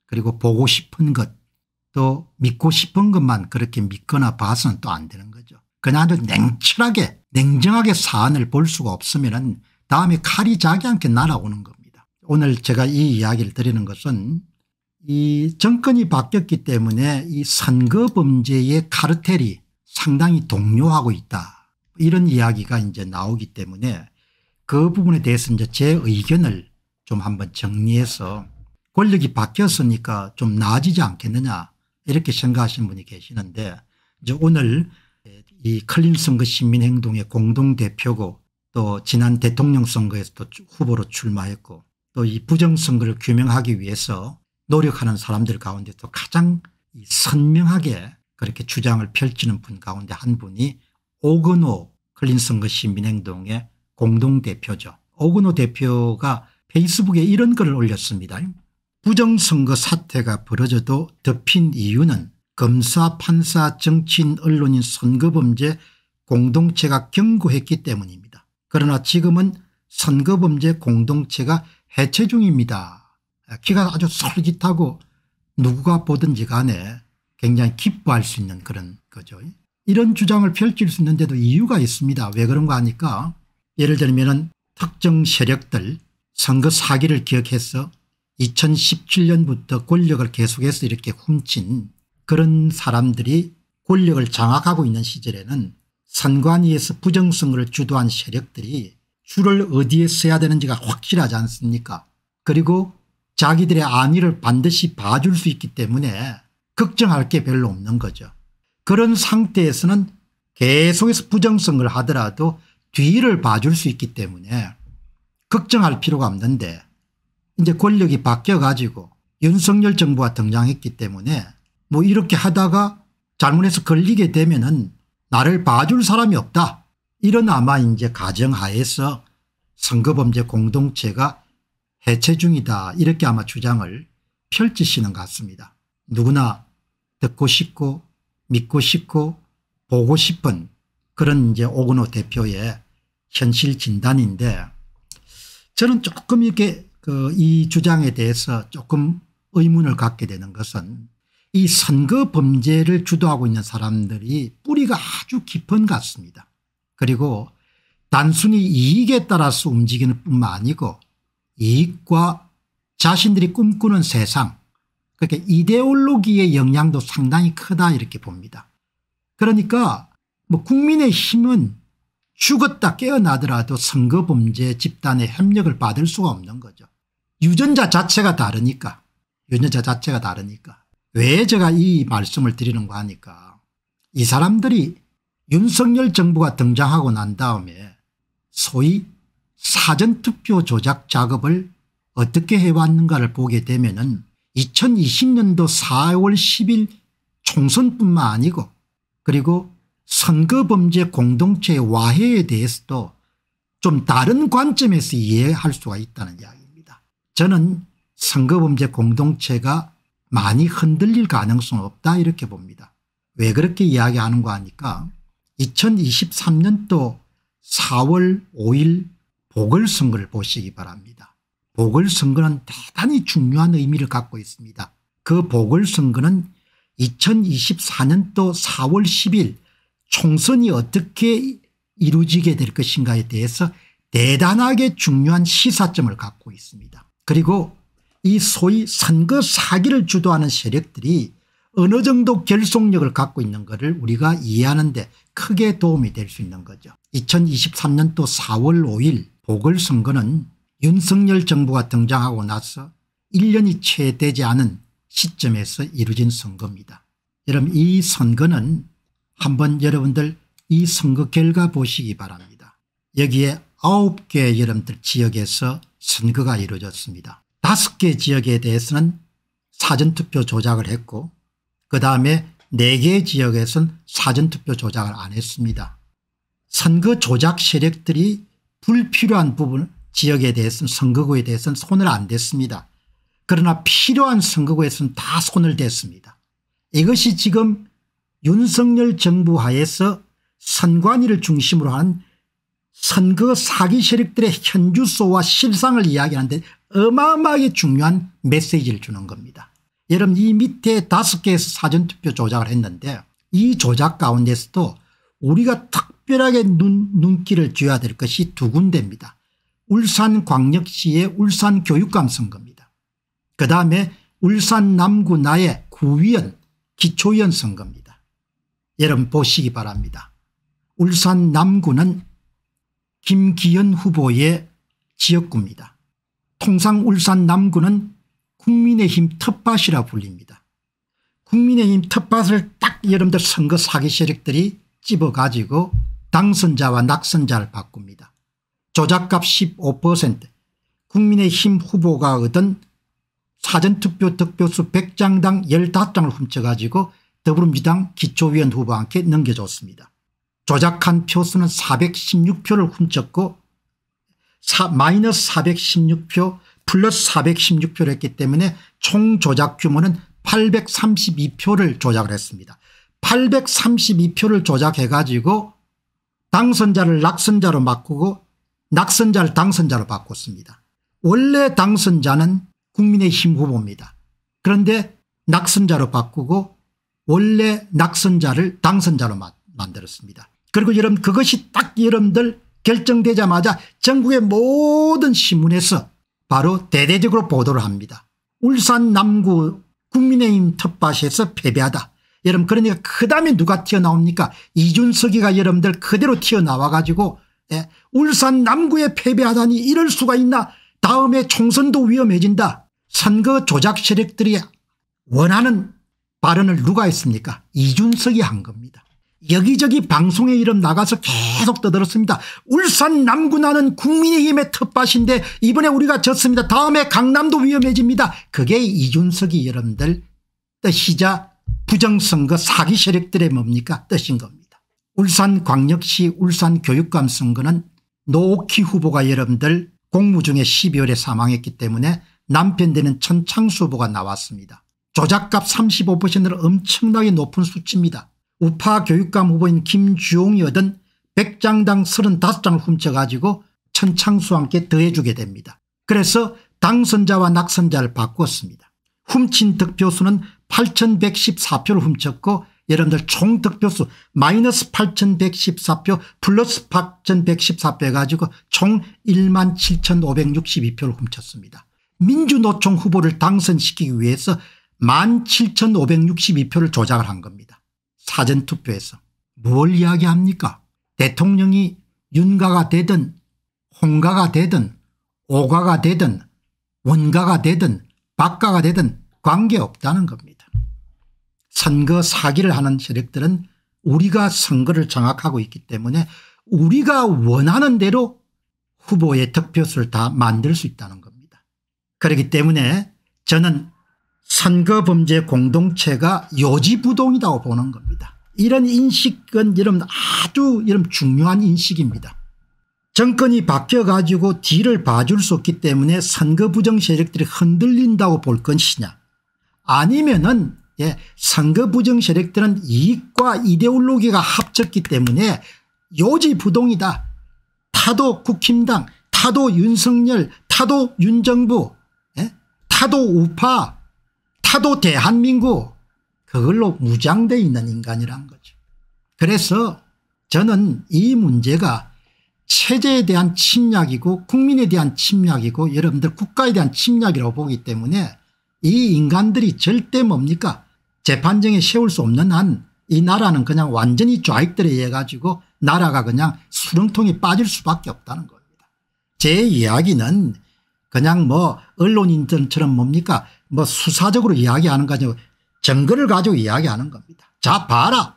그리고 보고 싶은 것또 믿고 싶은 것만 그렇게 믿거나 봐서는 또 안 되는 거죠. 그녀는 냉철하게 냉정하게 사안을 볼 수가 없으면 다음에 칼이 자기 않게 날아오는 겁니다. 오늘 제가 이 이야기를 드리는 것은 이 정권이 바뀌었기 때문에 이 선거 범죄의 카르텔이 상당히 동요하고 있다. 이런 이야기가 이제 나오기 때문에 그 부분에 대해서 이제 제 의견을 좀 한번 정리해서 권력이 바뀌었으니까 좀 나아지지 않겠느냐 이렇게 생각하시는 분이 계시는데 이제 오늘 이 클린 선거 시민행동의 공동대표고 또 지난 대통령 선거에서도 후보로 출마했고 또 이 부정선거를 규명하기 위해서 노력하는 사람들 가운데 또 가장 선명하게 그렇게 주장을 펼치는 분 가운데 한 분이 오근호 클린 선거 시민행동의 공동대표죠. 오근호 대표가 페이스북에 이런 글을 올렸습니다. 부정선거 사태가 벌어져도 덮인 이유는 검사 판사 정치인 언론인 선거범죄 공동체가 경고했기 때문입니다. 그러나 지금은 선거범죄 공동체가 해체 중입니다. 키가 아주 솔깃하고 누구가 보든지 간에 굉장히 기뻐할 수 있는 그런 거죠. 이런 주장을 펼칠 수 있는데도 이유가 있습니다. 왜 그런가 하니까 예를 들면 특정 세력들 선거 사기를 기억해서 2017년부터 권력을 계속해서 이렇게 훔친 그런 사람들이 권력을 장악하고 있는 시절에는 선관위에서 부정선거를 주도한 세력들이 줄을 어디에 써야 되는지가 확실하지 않습니까 그리고 자기들의 안위를 반드시 봐줄 수 있기 때문에 걱정할 게 별로 없는 거죠. 그런 상태에서는 계속해서 부정선거를 하더라도 뒤를 봐줄 수 있기 때문에 걱정할 필요가 없는데 이제 권력이 바뀌어가지고 윤석열 정부가 등장했기 때문에 뭐 이렇게 하다가 잘못해서 걸리게 되면은 나를 봐줄 사람이 없다. 이런 아마 이제 가정하에서 선거범죄 공동체가 해체 중이다 이렇게 아마 주장을 펼치시는 것 같습니다. 누구나 듣고 싶고 믿고 싶고 보고 싶은 그런 이제 오근호 대표의 현실 진단인데 저는 조금 이렇게 그이 주장에 대해서 조금 의문을 갖게 되는 것은 이 선거 범죄를 주도하고 있는 사람들이 뿌리가 아주 깊은 것 같습니다. 그리고 단순히 이익에 따라서 움직이는 뿐만 아니고 이익과 자신들이 꿈꾸는 세상 그렇게 이데올로기의 영향도 상당히 크다 이렇게 봅니다. 그러니까 뭐 국민의 힘은 죽었다 깨어나더라도 선거범죄 집단의 협력을 받을 수가 없는 거죠. 유전자 자체가 다르니까 유전자 자체가 다르니까 왜 제가 이 말씀을 드리는가 하니까 이 사람들이 윤석열 정부가 등장하고 난 다음에 소위 사전투표 조작 작업을 어떻게 해왔는가를 보게 되면 은 2020년도 4월 10일 총선뿐만 아니고 그리고 선거범죄 공동체의 와해에 대해서도 좀 다른 관점에서 이해할 수가 있다는 이야기입니다. 저는 선거범죄 공동체가 많이 흔들릴 가능성은 없다 이렇게 봅니다. 왜 그렇게 이야기하는가 하니까 2023년도 4월 5일 보궐선거를 보시기 바랍니다. 보궐선거는 대단히 중요한 의미를 갖고 있습니다. 그 보궐선거는 2024년도 4월 10일 총선이 어떻게 이루어지게 될 것인가에 대해서 대단하게 중요한 시사점을 갖고 있습니다. 그리고 이 소위 선거 사기를 주도하는 세력들이 어느 정도 결속력을 갖고 있는 것을 우리가 이해하는 데 크게 도움이 될 수 있는 거죠. 2023년도 4월 5일 보궐선거는 윤석열 정부가 등장하고 나서 1년이 채 되지 않은 시점에서 이루어진 선거입니다. 여러분 이 선거는 한번 여러분들 이 선거 결과 보시기 바랍니다. 여기에 9개 여러분들 지역에서 선거가 이루어졌습니다. 5개 지역에 대해서는 사전투표 조작을 했고 그 다음에 4개 지역에서는 사전투표 조작을 안 했습니다. 선거 조작 세력들이 불필요한 부분 지역에 대해서는 선거구에 대해서는 손을 안 댔습니다. 그러나 필요한 선거구에서는 다 손을 댔습니다. 이것이 지금 윤석열 정부 하에서 선관위를 중심으로 한 선거 사기 세력들의 현주소와 실상을 이야기하는데 어마어마하게 중요한 메시지를 주는 겁니다. 여러분 이 밑에 다섯 개에서 사전투표 조작을 했는데 이 조작 가운데서도 우리가 특별하게 눈, 눈길을 줘야될 것이 두 군데입니다. 울산 광역시의 울산 교육감 선거입니다. 그 다음에 울산 남구 나의 구위원 기초위원 선거입니다. 여러분 보시기 바랍니다. 울산 남구는 김기현 후보의 지역구입니다. 통상 울산 남구는 국민의힘 텃밭이라 불립니다. 국민의힘 텃밭을 딱 여러분들 선거 사기 세력들이 집어가지고 당선자와 낙선자를 바꿉니다. 조작값 15% 국민의힘 후보가 얻은 사전투표 득표수 100장당 15장을 훔쳐가지고 더불어민주당 기초위원 후보한테 넘겨줬습니다. 조작한 표수는 416표를 훔쳤고 마이너스 416표 플러스 416표를 했기 때문에 총 조작 규모는 832표를 조작을 했습니다. 832표를 조작해 가지고 당선자를 낙선자로 바꾸고 낙선자를 당선자로 바꿨습니다. 원래 당선자는 국민의힘 후보입니다. 그런데 낙선자로 바꾸고 원래 낙선자를 당선자로 만들었습니다. 그리고 여러분 그것이 딱 여러분들 결정되자마자 전국의 모든 신문에서 바로 대대적으로 보도를 합니다. 울산 남구 국민의힘 텃밭에서 패배하다. 여러분 그러니까 그 다음에 누가 튀어나옵니까 이준석이가 여러분들 그대로 튀어나와 가지고 예, 울산 남구에 패배하다니 이럴 수가 있나 다음에 총선도 위험해진다. 선거 조작 세력들이 원하는 발언을 누가 했습니까 이준석이 한 겁니다. 여기저기 방송에 이름 나가서 계속 떠들었습니다. 울산 남구나는 국민의힘의 텃밭인데 이번에 우리가 졌습니다. 다음에 강남도 위험해집니다. 그게 이준석이 여러분들 뜻이자 부정선거 사기 세력들의 뭡니까 뜻인 겁니다. 울산광역시 울산교육감 선거는 노오키 후보가 여러분들 공무 중에 12월에 사망했기 때문에 남편 되는 천창수 후보가 나왔습니다. 조작값 35%는 엄청나게 높은 수치입니다. 우파 교육감 후보인 김주홍이 얻은 100장당 35장을 훔쳐가지고 천창수와 함께 더해주게 됩니다. 그래서 당선자와 낙선자를 바꿨습니다. 훔친 득표수는 8114표를 훔쳤고 여러분들 총 득표수 마이너스 8114표 플러스 8114표 해가지고 총1 7562표를 훔쳤습니다. 민주노총 후보를 당선시키기 위해서 17,562표를 조작을 한 겁니다. 사전투표에서. 뭘 이야기합니까? 대통령이 윤가가 되든 홍가가 되든 오가가 되든 원가가 되든 박가가 되든 관계없다는 겁니다. 선거 사기를 하는 세력들은 우리가 선거를 장악하고 있기 때문에 우리가 원하는 대로 후보의 득표수를 다 만들 수 있다는 겁니다. 그렇기 때문에 저는 선거범죄 공동체가 요지부동이라고 보는 겁니다. 이런 인식은 여러분 아주 여러 중요한 인식입니다. 정권이 바뀌어가지고 뒤를 봐줄 수 없기 때문에 선거 부정 세력들이 흔들린다고 볼 것이냐 아니면은 예, 선거 부정 세력들은 이익과 이데올로기가 합쳤기 때문에 요지부동이다. 타도 국힘당 타도 윤석열 타도 윤정부 예? 타도 우파 타도 대한민국 그걸로 무장돼 있는 인간이란 거죠. 그래서 저는 이 문제가 체제에 대한 침략이고 국민에 대한 침략이고 여러분들 국가에 대한 침략이라고 보기 때문에 이 인간들이 절대 뭡니까 재판정에 세울 수 없는 한 이 나라는 그냥 완전히 좌익들에 의해 가지고 나라가 그냥 수렁통에 빠질 수밖에 없다는 겁니다. 제 이야기는 그냥 뭐 언론인들처럼 뭡니까 뭐 수사적으로 이야기하는 거 아니고 증거를 가지고 이야기하는 겁니다. 자 봐라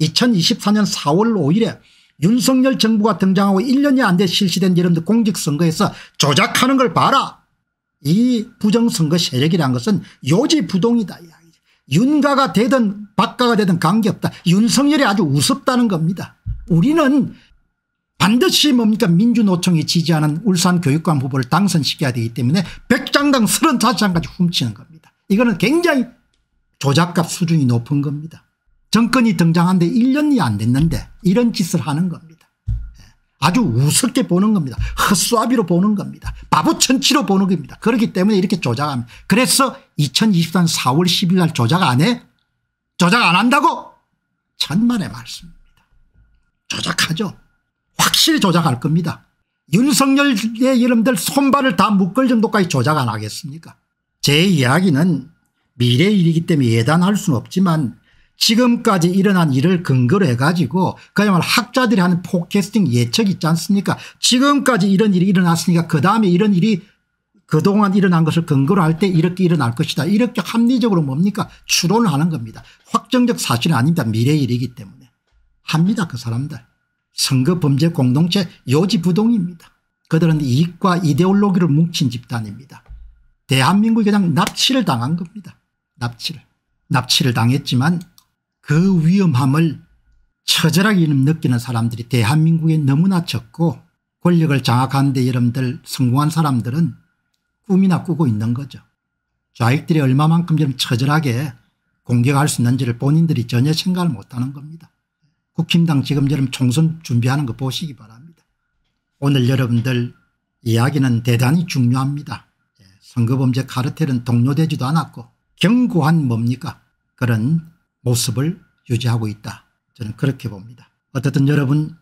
2024년 4월 5일에 윤석열 정부가 등장하고 1년이 안 돼 실시된 이름 공직선거에서 조작하는 걸 봐라. 이 부정선거 세력이란 것은 요지부동이다. 윤가가 되든 박가가 되든 관계없다. 윤석열이 아주 우습다는 겁니다. 우리는 반드시 뭡니까 민주노총이 지지하는 울산교육감 후보를 당선시켜야 되기 때문에 100장당 35장까지 훔치는 겁니다. 이거는 굉장히 조작값 수준이 높은 겁니다. 정권이 등장한 데 1년이 안 됐는데 이런 짓을 하는 겁니다. 예. 아주 우습게 보는 겁니다. 헛수아비로 보는 겁니다. 바보천치로 보는 겁니다. 그렇기 때문에 이렇게 조작합니다. 그래서 2023년 4월 10일 날 조작 안 해? 조작 안 한다고? 천만의 말씀입니다. 조작하죠. 확실히 조작할 겁니다. 윤석열의 이름들 손발을 다 묶을 정도까지 조작 안 하겠습니까 제 이야기는 미래 일이기 때문에 예단할 수는 없지만 지금까지 일어난 일을 근거로 해가지고 그야말로 학자들이 하는 포캐스팅 예측 있지 않습니까 지금까지 이런 일이 일어났으니까 그다음에 이런 일이 그동안 일어난 것을 근거로 할 때 이렇게 일어날 것이다 이렇게 합리적으로 뭡니까 추론을 하는 겁니다 확정적 사실은 아닙니다 미래 일이기 때문에 합니다 그 사람들 선거범죄 공동체 요지부동입니다. 그들은 이익과 이데올로기를 뭉친 집단입니다. 대한민국이 그냥 납치를 당한 겁니다. 납치를. 납치를 당했지만 그 위험함을 처절하게 느끼는 사람들이 대한민국에 너무나 적고 권력을 장악하는데 여러분들 성공한 사람들은 꿈이나 꾸고 있는 거죠. 좌익들이 얼마만큼 처절하게 공격할 수 있는지를 본인들이 전혀 생각을 못하는 겁니다. 국힘당 지금 처럼 총선 준비하는 거 보시기 바랍니다. 오늘 여러분들 이야기는 대단히 중요합니다. 예, 선거범죄 카르텔은 동료되지도 않았고 견고한 뭡니까 그런 모습을 유지하고 있다. 저는 그렇게 봅니다. 어쨌든 여러분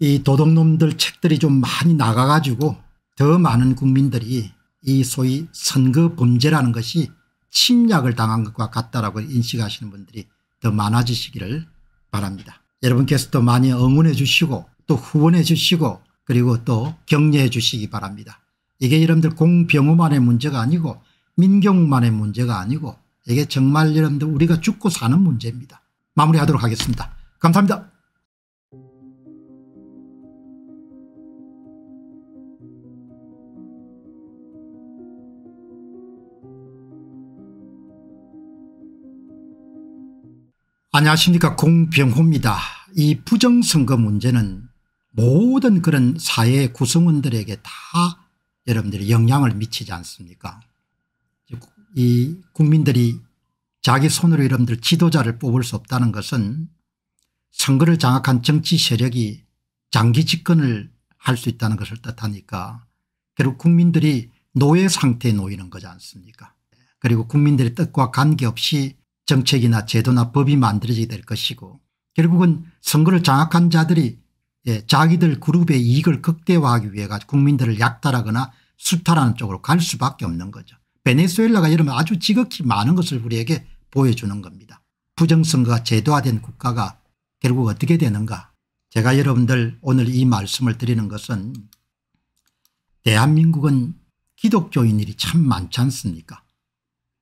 이도덕놈들 책들이 좀 많이 나가가지고 더 많은 국민들이 이 소위 선거 범죄라는 것이 침략을 당한 것과 같다라고 인식하시는 분들이 더 많아지시기를 바랍니다. 여러분께서 도 많이 응원해 주시고 또 후원해 주시고 그리고 또 격려해 주시기 바랍니다. 이게 여러분들 공병호만의 문제가 아니고 민경만의 문제가 아니고 이게 정말 여러분들 우리가 죽고 사는 문제입니다. 마무리하도록 하겠습니다. 감사합니다. 안녕하십니까 공병호입니다. 이 부정선거 문제는 모든 그런 사회 구성원들에게 다 여러분들이 영향을 미치지 않습니까 이 국민들이 자기 손으로 여러분들 지도자를 뽑을 수 없다는 것은 선거를 장악한 정치 세력이 장기 집권을 할 수 있다는 것을 뜻하니까 결국 국민들이 노예 상태에 놓이는 거지 않습니까 그리고 국민들의 뜻과 관계없이 정책이나 제도나 법이 만들어지게 될 것이고 결국은 선거를 장악한 자들이 예, 자기들 그룹의 이익을 극대화하기 위해 국민들을 약탈하거나 수탈하는 쪽으로 갈 수밖에 없는 거죠. 베네수엘라가 이러면 아주 지극히 많은 것을 우리에게 보여주는 겁니다. 부정선거가 제도화된 국가가 결국 어떻게 되는가 제가 여러분들 오늘 이 말씀을 드리는 것은 대한민국은 기독교인들이 참 많지 않습니까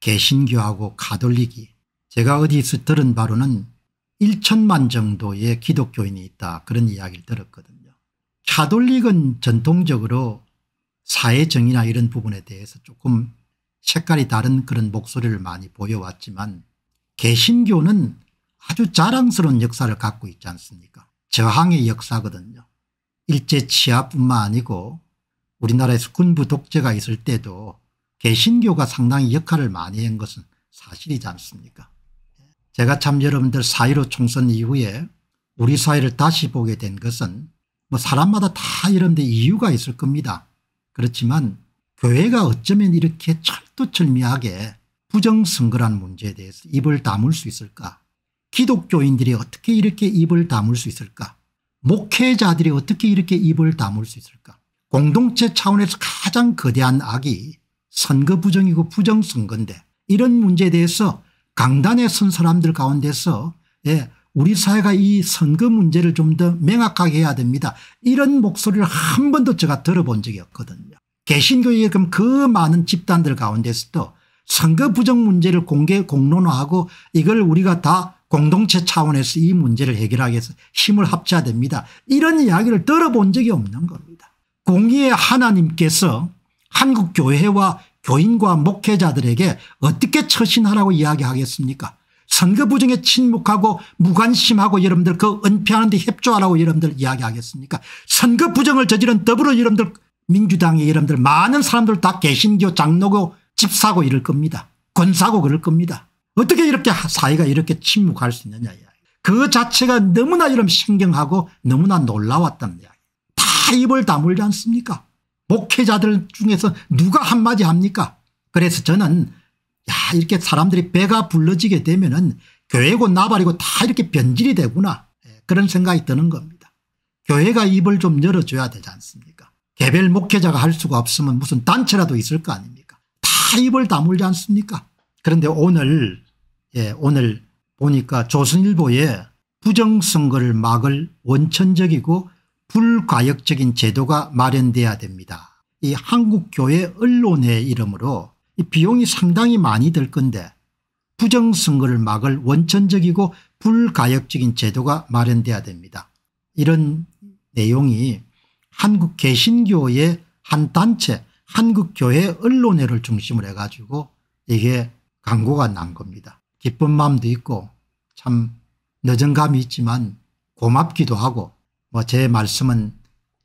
개신교하고 가톨릭이 제가 어디서 들은 바로는 1천만 정도의 기독교인이 있다 그런 이야기를 들었거든요. 카톨릭은 전통적으로 사회정의나 이런 부분에 대해서 조금 색깔이 다른 그런 목소리를 많이 보여왔지만 개신교는 아주 자랑스러운 역사를 갖고 있지 않습니까 저항의 역사거든요. 일제 치하뿐만 아니고 우리나라에서 군부 독재가 있을 때도 개신교가 상당히 역할을 많이 한 것은 사실이지 않습니까 제가 참 여러분들 4.15 총선 이후에 우리 사회를 다시 보게 된 것은 뭐 사람마다 다 이런데 이유가 있을 겁니다. 그렇지만 교회가 어쩌면 이렇게 철두철미하게 부정선거란 문제에 대해서 입을 다물 수 있을까 기독교인들이 어떻게 이렇게 입을 다물 수 있을까 목회자들이 어떻게 이렇게 입을 다물 수 있을까 공동체 차원에서 가장 거대한 악이 선거 부정이고 부정선거인데 이런 문제에 대해서 강단에 선 사람들 가운데서 예, 우리 사회가 이 선거 문제를 좀 더 명확하게 해야 됩니다. 이런 목소리를 한 번도 제가 들어본 적이 없거든요. 개신교의 그럼 그 많은 집단들 가운데서도 선거 부정 문제를 공개 공론화하고 이걸 우리가 다 공동체 차원에서 이 문제를 해결하기 위해서 힘을 합쳐야 됩니다. 이런 이야기를 들어본 적이 없는 겁니다. 공의의 하나님께서 한국교회와 교인과 목회자들에게 어떻게 처신하라고 이야기하겠습니까 선거 부정에 침묵하고 무관심하고 여러분들 그 은폐하는 데 협조하라고 여러분들 이야기하겠습니까 선거 부정을 저지른 더불어 여러분들 민주당에 여러분들 많은 사람들 다 개신교 장로고 집사고 이럴 겁니다. 권사고 그럴 겁니다. 어떻게 이렇게 사회가 이렇게 침묵할 수 있느냐 그 자체가 너무나 이런 신경하고 너무나 놀라웠단 이야다 입을 다물지 않습니까 목회자들 중에서 누가 한마디 합니까 그래서 저는 야 이렇게 사람들이 배가 불러지게 되면 은 교회고 나발이고 다 이렇게 변질이 되구나 예, 그런 생각이 드는 겁니다. 교회가 입을 좀 열어줘야 되지 않습니까 개별 목회자가 할 수가 없으면 무슨 단체라도 있을 거 아닙니까 다 입을 다물지 않습니까 그런데 오늘 예, 오늘 보니까 조선일보에 부정선거를 막을 원천적이고 불가역적인 제도가 마련돼야 됩니다. 이 한국교회 언론의 이름으로 이 비용이 상당히 많이 들 건데 부정선거를 막을 원천적이고 불가역적인 제도가 마련돼야 됩니다. 이런 내용이 한국 개신교의 한 단체 한국교회 언론회를 중심으로 해가지고 이게 광고가 난 겁니다. 기쁜 마음도 있고 참 늦은 감이 있지만 고맙기도 하고 뭐제 말씀은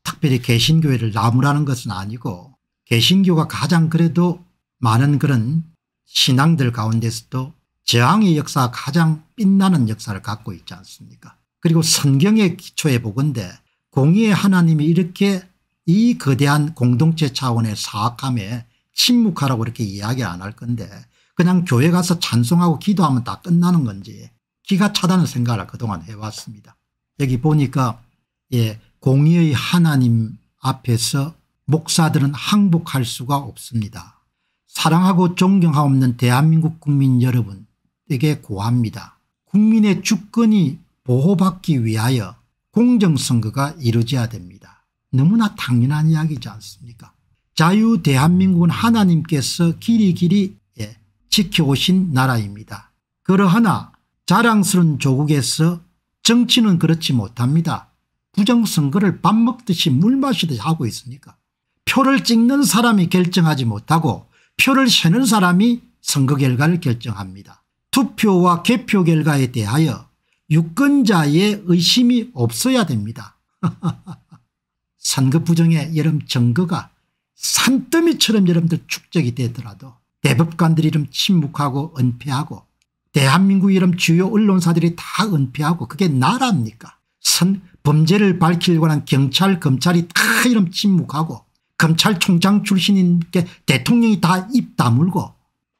특별히 개신교회를 나무라는 것은 아니고 개신교가 가장 그래도 많은 그런 신앙들 가운데서도 저항의 역사가 가장 빛나는 역사를 갖고 있지 않습니까 그리고 성경의 기초에 보건대 공의의 하나님이 이렇게 이 거대한 공동체 차원의 사악함에 침묵하라고 이렇게 이야기 안 할 건데 그냥 교회 가서 찬송하고 기도하면 다 끝나는 건지 기가 차다는 생각을 그동안 해왔습니다. 여기 보니까 예, 공의의 하나님 앞에서 목사들은 항복할 수가 없습니다. 사랑하고 존경하옵는 대한민국 국민 여러분에게 고합니다. 국민의 주권이 보호받기 위하여 공정선거가 이루어져야 됩니다. 너무나 당연한 이야기지 않습니까 자유 대한민국은 하나님께서 길이 길이 예, 지켜오신 나라입니다. 그러하나 자랑스러운 조국에서 정치는 그렇지 못합니다. 부정선거를 밥 먹듯이 물 마시듯이 하고 있습니까 표를 찍는 사람이 결정하지 못하고 표를 세는 사람이 선거 결과를 결정합니다. 투표와 개표 결과에 대하여 유권자의 의심이 없어야 됩니다. (laughs) 선거 부정의 여름 증거가 산더미처럼 여러분들 축적이 되더라도 대법관들이 이름 침묵하고 은폐하고 대한민국 이름 주요 언론사들이 다 은폐하고 그게 나라입니까? 선 범죄를 밝힐 거한 경찰 검찰이 다 이름 침묵하고 검찰총장 출신인게 대통령이 다 입 다물고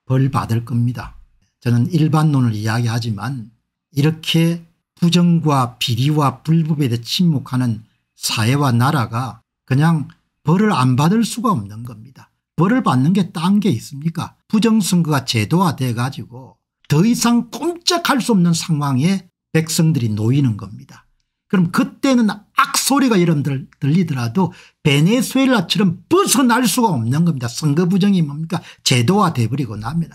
벌 받을 겁니다. 저는 일반론을 이야기하지만 이렇게 부정과 비리와 불법에 대해 침묵하는 사회와 나라가 그냥 벌을 안 받을 수가 없는 겁니다. 벌을 받는 게 딴 게 있습니까 부정선거가 제도화돼 가지고 더 이상 꼼짝할 수 없는 상황에 백성들이 놓이는 겁니다. 그럼 그때는 악소리가 여러들 들리더라도 베네수엘라처럼 벗어날 수가 없는 겁니다. 선거 부정이 뭡니까 제도화돼버리고 나면.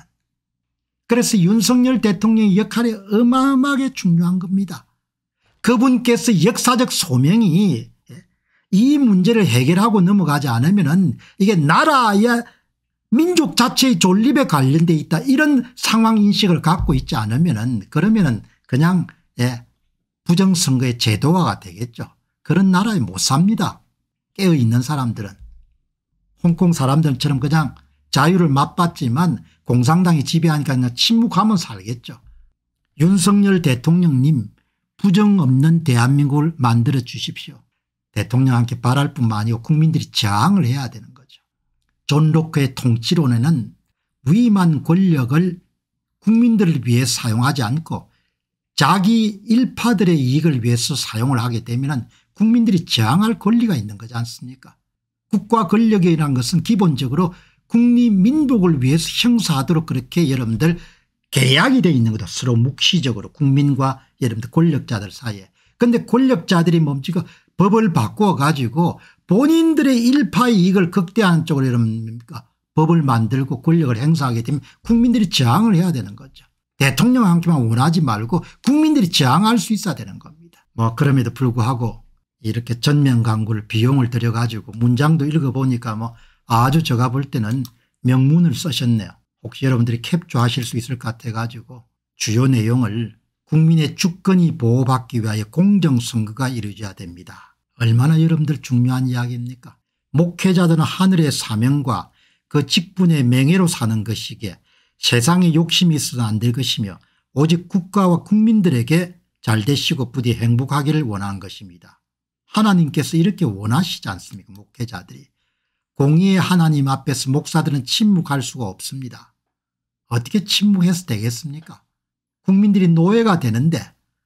그래서 윤석열 대통령의 역할이 어마어마하게 중요한 겁니다. 그분께서 역사적 소명이 예, 이 문제를 해결하고 넘어가지 않으면 이게 나라의 민족 자체의 존립에 관련돼 있다 이런 상황 인식을 갖고 있지 않으면 그러면 은 그냥 예 부정선거의 제도화가 되겠죠. 그런 나라에 못 삽니다. 깨어있는 사람들은. 홍콩 사람들처럼 그냥 자유를 맛봤지만 공산당이 지배하니까 그냥 침묵하면 살겠죠. 윤석열 대통령님 부정 없는 대한민국을 만들어 주십시오. 대통령한테 바랄 뿐만 아니고 국민들이 저항을 해야 되는 거죠. 존 로크의 통치론에는 위임한 권력을 국민들을 위해 사용하지 않고 자기 일파들의 이익을 위해서 사용을 하게 되면 국민들이 저항할 권리가 있는 거지 않습니까 국가 권력이라는 것은 기본적으로 국민민족을 위해서 형사하도록 그렇게 여러분들 계약이 되어 있는 거다 서로 묵시적으로 국민과 여러분들 권력자들 사이에 근데 권력자들이 멈추고 법을 바꿔 가지고 본인들의 일파의 이익을 극대화하는 쪽으로 여러분 법을 만들고 권력을 행사하게 되면 국민들이 저항을 해야 되는 거죠 대통령한테만 원하지 말고 국민들이 저항할 수 있어야 되는 겁니다. 뭐 그럼에도 불구하고 이렇게 전면 광고를 비용을 들여가지고 문장도 읽어보니까 뭐 아주 제가 볼 때는 명문을 쓰셨네요. 혹시 여러분들이 캡처하실 수 있을 것 같아가지고 주요 내용을 국민의 주권이 보호받기 위하여 공정선거가 이루어져야 됩니다. 얼마나 여러분들 중요한 이야기입니까? 목회자들은 하늘의 사명과 그 직분의 맹예로 사는 것이기에 세상에 욕심이 있어도 안 될 것이며 오직 국가와 국민들에게 잘 되시고 부디 행복하기를 원하는 것입니다. 하나님께서 이렇게 원하시지 않습니까 목회자들이. 공의의 하나님 앞에서 목사들은 침묵할 수가 없습니다. 어떻게 침묵해서 되겠습니까 국민들이 노예가 되는데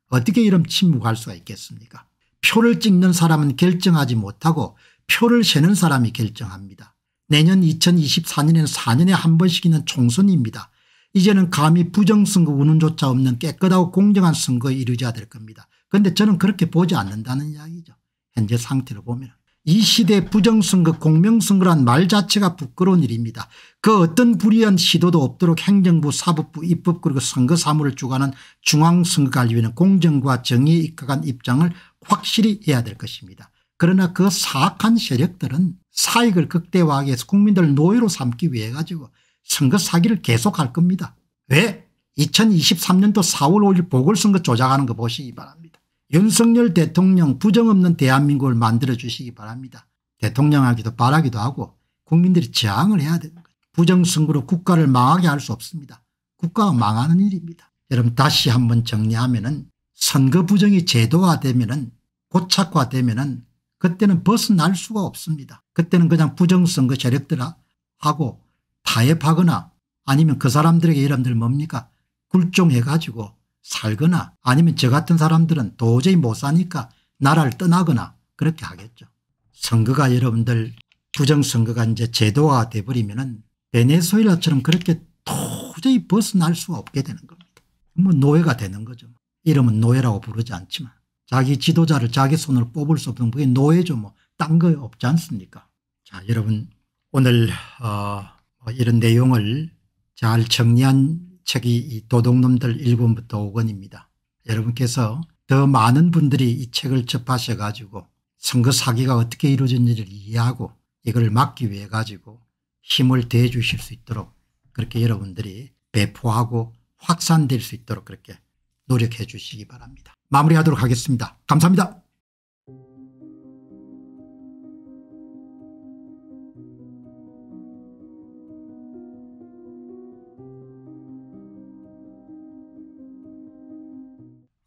어떻게 이런 침묵할 수가 있겠습니까 표를 찍는 사람은 결정하지 못하고 표를 세는 사람이 결정합니다. 내년 2024년에는 4년에 한 번씩 있는 총선입니다. 이제는 감히 부정선거 운운조차 없는 깨끗하고 공정한 선거에 이르자야될 겁니다. 그런데 저는 그렇게 보지 않는다는 이야기죠. 현재 상태를 보면. 이 시대 부정선거 공명선거란 말 자체가 부끄러운 일입니다. 그 어떤 불의한 시도도 없도록 행정부 사법부 입법 그리고 선거 사무를 주관하는 중앙선거관리위는 공정과 정의에 입각한 입장을 확실히 해야 될 것입니다. 그러나 그 사악한 세력들은 사익을 극대화하기 위해서 국민들을 노예로 삼기 위해 가지고 선거 사기를 계속할 겁니다. 왜? 2023년도 4월 5일 보궐선거 조작하는 거 보시기 바랍니다. 윤석열 대통령 부정없는 대한민국을 만들어주시기 바랍니다. 대통령하기도 바라기도 하고 국민들이 저항을 해야 되는 거예요 부정선거로 국가를 망하게 할 수 없습니다. 국가가 망하는 일입니다. 여러분 다시 한번 정리하면 은 선거 부정이 제도화되면 은 고착화되면 은 그때는 벗어날 수가 없습니다. 그때는 그냥 부정선거 세력들하고 아 타협하거나 아니면 그 사람들에게 이름들 뭡니까 굴종해가지고 살거나 아니면 저 같은 사람들은 도저히 못 사니까 나라를 떠나거나 그렇게 하겠죠. 선거가 여러분들 부정선거가 이제 제도화 돼버리면 은 베네수엘라처럼 그렇게 도저히 벗어날 수가 없게 되는 겁니다. 뭐 노예가 되는 거죠. 이름은 노예라고 부르지 않지만 자기 지도자를 자기 손으로 뽑을 수 없는 그게 노예죠. 뭐 딴 거 없지 않습니까 자, 여러분 오늘 어, 뭐 이런 내용을 잘 정리한 책이 도둑놈들 1권부터 5권입니다. 여러분께서 더 많은 분들이 이 책을 접하셔 가지고 선거 사기가 어떻게 이루어졌는지를 이해하고 이걸 막기 위해 가지고 힘을 대해 주실 수 있도록 그렇게 여러분들이 배포하고 확산될 수 있도록 그렇게 노력해 주시기 바랍니다. 마무리하도록 하겠습니다. 감사합니다.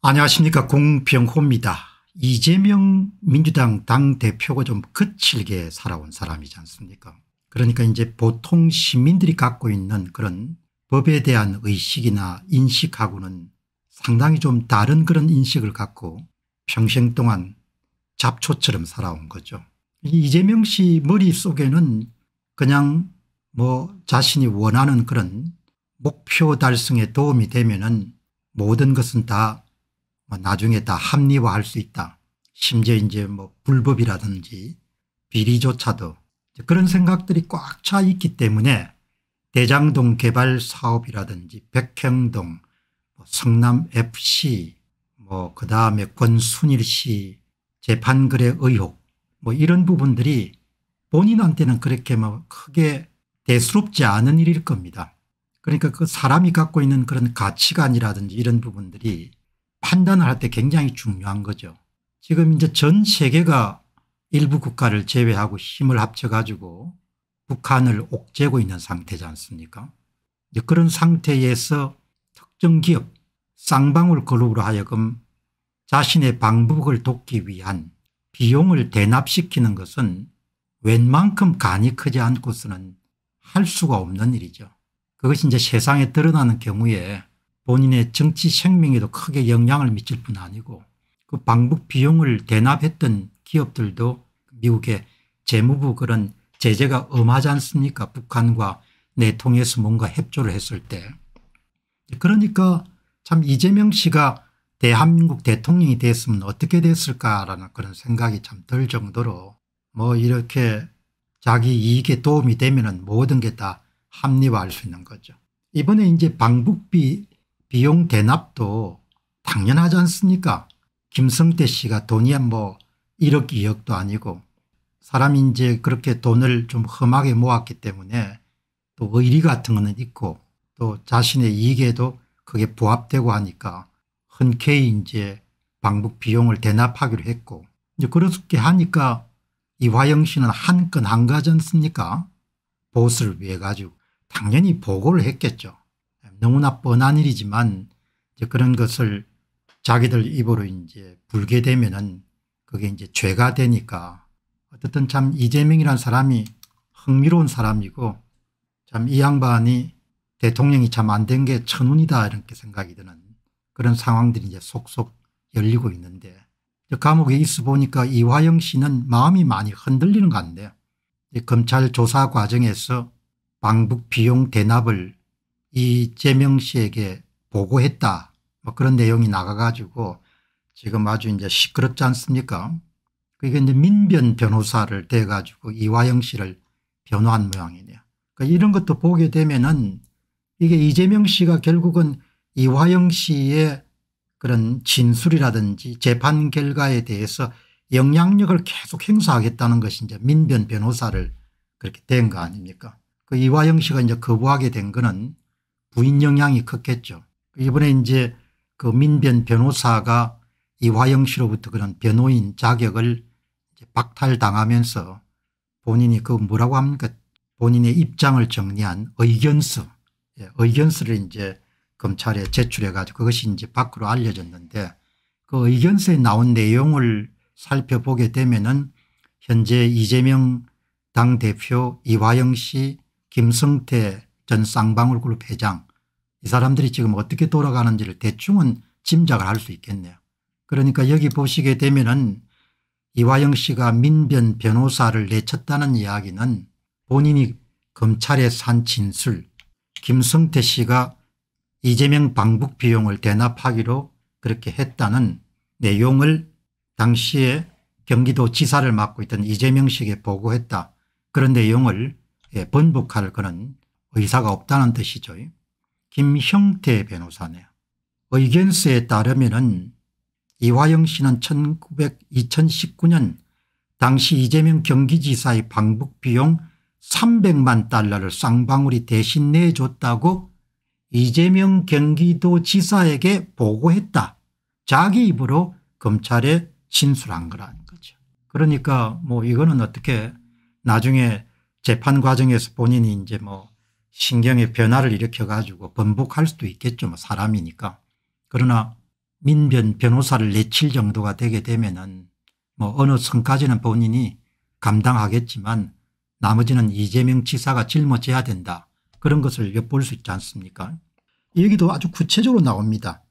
안녕하십니까 공병호입니다. 이재명 민주당 당대표가 좀 거칠게 살아온 사람이지 않습니까 그러니까 이제 보통 시민들이 갖고 있는 그런 법에 대한 의식이나 인식하고는 상당히 좀 다른 그런 인식을 갖고 평생 동안 잡초처럼 살아온 거죠. 이재명 씨 머릿속에는 그냥 뭐 자신이 원하는 그런 목표 달성에 도움이 되면은 모든 것은 다뭐 나중에 다 합리화할 수 있다. 심지어 이제 뭐 불법이라든지 비리조차도 그런 생각들이 꽉 차 있기 때문에 대장동 개발 사업이라든지 백형동 뭐 성남 FC 뭐 그다음에 권순일 씨 재판글의 의혹 뭐 이런 부분들이 본인한테는 그렇게 뭐 크게 대수롭지 않은 일일 겁니다. 그러니까 그 사람이 갖고 있는 그런 가치관이라든지 이런 부분들이 판단을 할 때 굉장히 중요한 거죠. 지금 이제 전 세계가 일부 국가를 제외하고 힘을 합쳐가지고 북한을 옥죄고 있는 상태지 않습니까? 그런 상태에서 특정 기업 쌍방울 그룹으로 하여금 자신의 방법을 돕기 위한 비용을 대납시키는 것은 웬만큼 간이 크지 않고서는 할 수가 없는 일이죠. 그것이 이제 세상에 드러나는 경우에 본인의 정치 생명에도 크게 영향을 미칠 뿐 아니고 그 방북 비용을 대납했던 기업들도 미국의 재무부 그런 제재가 엄하지 않습니까 북한과 내통해서 뭔가 협조를 했을 때 그러니까 참 이재명 씨가 대한민국 대통령이 됐으면 어떻게 됐을까라는 그런 생각이 참 들 정도로 뭐 이렇게 자기 이익에 도움이 되면 은 모든 게 다 합리화할 수 있는 거죠. 이번에 이제 방북비 비용 대납도 당연하지 않습니까 김성태 씨가 돈이 뭐 1억 2억도 아니고 사람이 이제 그렇게 돈을 좀 험하게 모았기 때문에 또 의리 같은 거는 있고 또 자신의 이익에도 그게 부합되고 하니까 흔쾌히 이제 방북 비용을 대납하기로 했고 이제 그렇게 하니까 이화영 씨는 한건안 가지 않습니까 보수를 위해 가지고 당연히 보고를 했겠죠. 너무나 뻔한 일이지만 이제 그런 것을 자기들 입으로 이제 불게 되면은 그게 이제 죄가 되니까 어쨌든 참 이재명이란 사람이 흥미로운 사람이고 참 이 양반이 대통령이 참 안 된 게 천운이다 이렇게 생각이 드는 그런 상황들이 이제 속속 열리고 있는데 감옥에 있어 보니까 이화영 씨는 마음이 많이 흔들리는 것 같네요. 검찰 조사 과정에서 방북 비용 대납을 이 재명 씨에게 보고했다 뭐 그런 내용이 나가가지고 지금 아주 이제 시끄럽지 않습니까? 그게 이제 민변 변호사를 대가지고 이화영 씨를 변호한 모양이네요. 그러니까 이런 것도 보게 되면은 이게 이재명 씨가 결국은 이화영 씨의 그런 진술이라든지 재판 결과에 대해서 영향력을 계속 행사하겠다는 것이 이제 민변 변호사를 그렇게 된 거 아닙니까? 그 이화영 씨가 이제 거부하게 된 거는 부인 영향이 컸겠죠. 이번에 이제 그 민변 변호사가 이화영 씨로부터 그런 변호인 자격을 박탈당하면서 본인이 그 뭐라고 합니까 본인의 입장을 정리한 의견서 예, 의견서를 이제 검찰에 제출해 가지고 그것이 이제 밖으로 알려졌는데 그 의견서에 나온 내용을 살펴보게 되면은 현재 이재명 당대표 이화영 씨 김성태 전 쌍방울그룹 회장 이 사람들이 지금 어떻게 돌아가는지를 대충은 짐작을 할 수 있겠네요. 그러니까 여기 보시게 되면 은 이화영 씨가 민변 변호사를 내쳤다는 이야기는 본인이 검찰에 산 진술 김성태 씨가 이재명 방북 비용을 대납하기로 그렇게 했다는 내용을 당시에 경기도 지사를 맡고 있던 이재명 씨에게 보고했다. 그런 내용을 예, 번복할 그런 의사가 없다는 뜻이죠. 김형태 변호사네요. 의견수에 따르면 이화영 씨는 1 9 2 9년 당시 이재명 경기지사의 방북 비용 300만 달러를 쌍방울이 대신 내줬다고 이재명 경기도지사에게 보고했다. 자기 입으로 검찰에 진술한 거라는 거죠. 그러니까 뭐 이거는 어떻게 나중에 재판 과정에서 본인이 이제 뭐 신경의 변화를 일으켜가지고 번복할 수도 있겠죠. 뭐 사람이니까. 그러나 민변 변호사를 내칠 정도가 되게 되면은 뭐 어느 선까지는 본인이 감당하겠지만 나머지는 이재명 지사가 짊어져야 된다. 그런 것을 엿볼 수 있지 않습니까? 여기도 아주 구체적으로 나옵니다.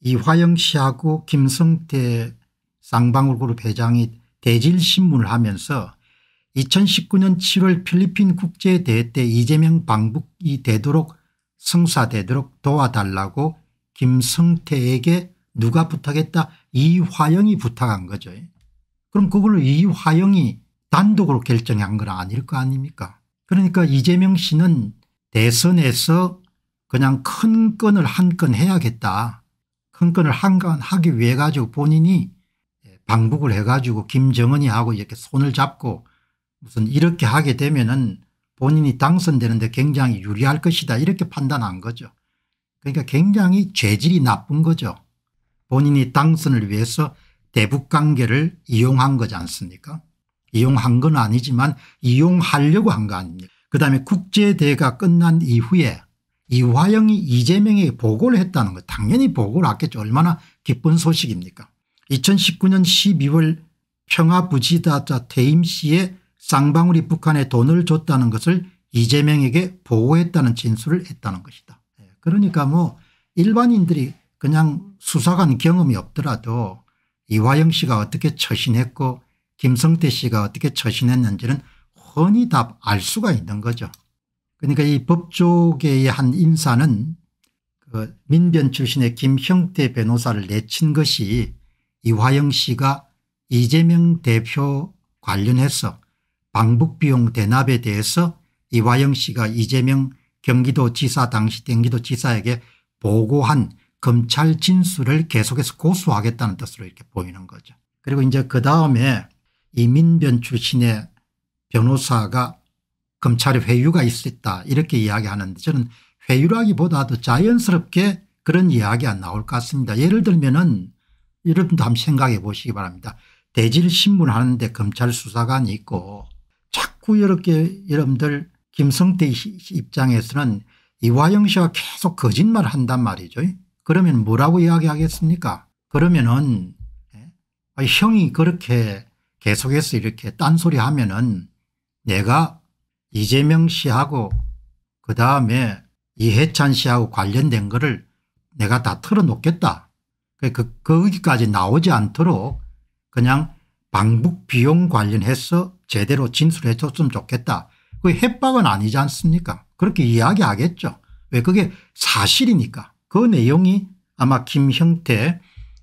이화영 씨하고 김성태 쌍방울그룹 회장이 대질신문을 하면서 2019년 7월 필리핀 국제대회 때 이재명 방북이 되도록 성사되도록 도와달라고 김성태에게 누가 부탁했다 이화영이 부탁한 거죠. 그럼 그걸 이화영이 단독으로 결정한 건 아닐 거 아닙니까 그러니까 이재명 씨는 대선에서 그냥 큰 건을 한 건 해야겠다. 큰 건을 한 건 하기 위해 가지고 본인이 방북을 해가지고 김정은이 하고 이렇게 손을 잡고 무슨 이렇게 하게 되면은 본인이 당선되는데 굉장히 유리할 것이다 이렇게 판단한 거죠. 그러니까 굉장히 죄질이 나쁜 거죠. 본인이 당선을 위해서 대북관계를 이용한 거지 않습니까 이용한 건 아니지만 이용하려고 한 거 아닙니까 그다음에 국제대회가 끝난 이후에 이화영이 이재명에게 보고를 했다는 거 당연히 보고를 했겠죠. 얼마나 기쁜 소식입니까 2019년 12월 평화부지다자 퇴임 시에 쌍방울이 북한에 돈을 줬다는 것을 이재명에게 보고했다는 진술을 했다는 것이다. 예, 그러니까 뭐 일반인들이 그냥 수사관 경험이 없더라도 이화영 씨가 어떻게 처신했고 김성태 씨가 어떻게 처신했는지는 훤히 다 알 수가 있는 거죠. 그러니까 이 법조계의 한 인사는 그 민변 출신의 김형태 변호사를 내친 것이 이화영 씨가 이재명 대표 관련해서 방북비용 대납에 대해서 이화영 씨가 이재명 경기도지사 당시 경기도지사에게 보고한 검찰 진술을 계속해서 고수하겠다는 뜻으로 이렇게 보이는 거죠. 그리고 이제 그 다음에 이민변 출신의 변호사가 검찰의 회유가 있었다 이렇게 이야기하는데 저는 회유라기보다도 자연스럽게 그런 이야기가 나올 것 같습니다. 예를 들면 은 여러분도 한번 생각해 보시기 바랍니다. 대질신문 하는데 검찰 수사관이 있고 자꾸 이렇게 여러분들 김성태 입장에서는 이화영 씨가 계속 거짓말 한단 말이죠. 그러면 뭐라고 이야기하겠습니까 그러면은 예? 아, 형이 그렇게 계속해서 이렇게 딴소리 하면은 내가 이재명 씨하고 그다음에 이해찬 씨하고 관련된 거를 내가 다 털어놓겠다. 그, 거기까지 그, 그 나오지 않도록 그냥 방북 비용 관련해서 제대로 진술해 줬으면 좋겠다. 그 협박은 아니지 않습니까 그렇게 이야기하겠죠. 왜 그게 사실이니까. 그 내용이 아마 김형태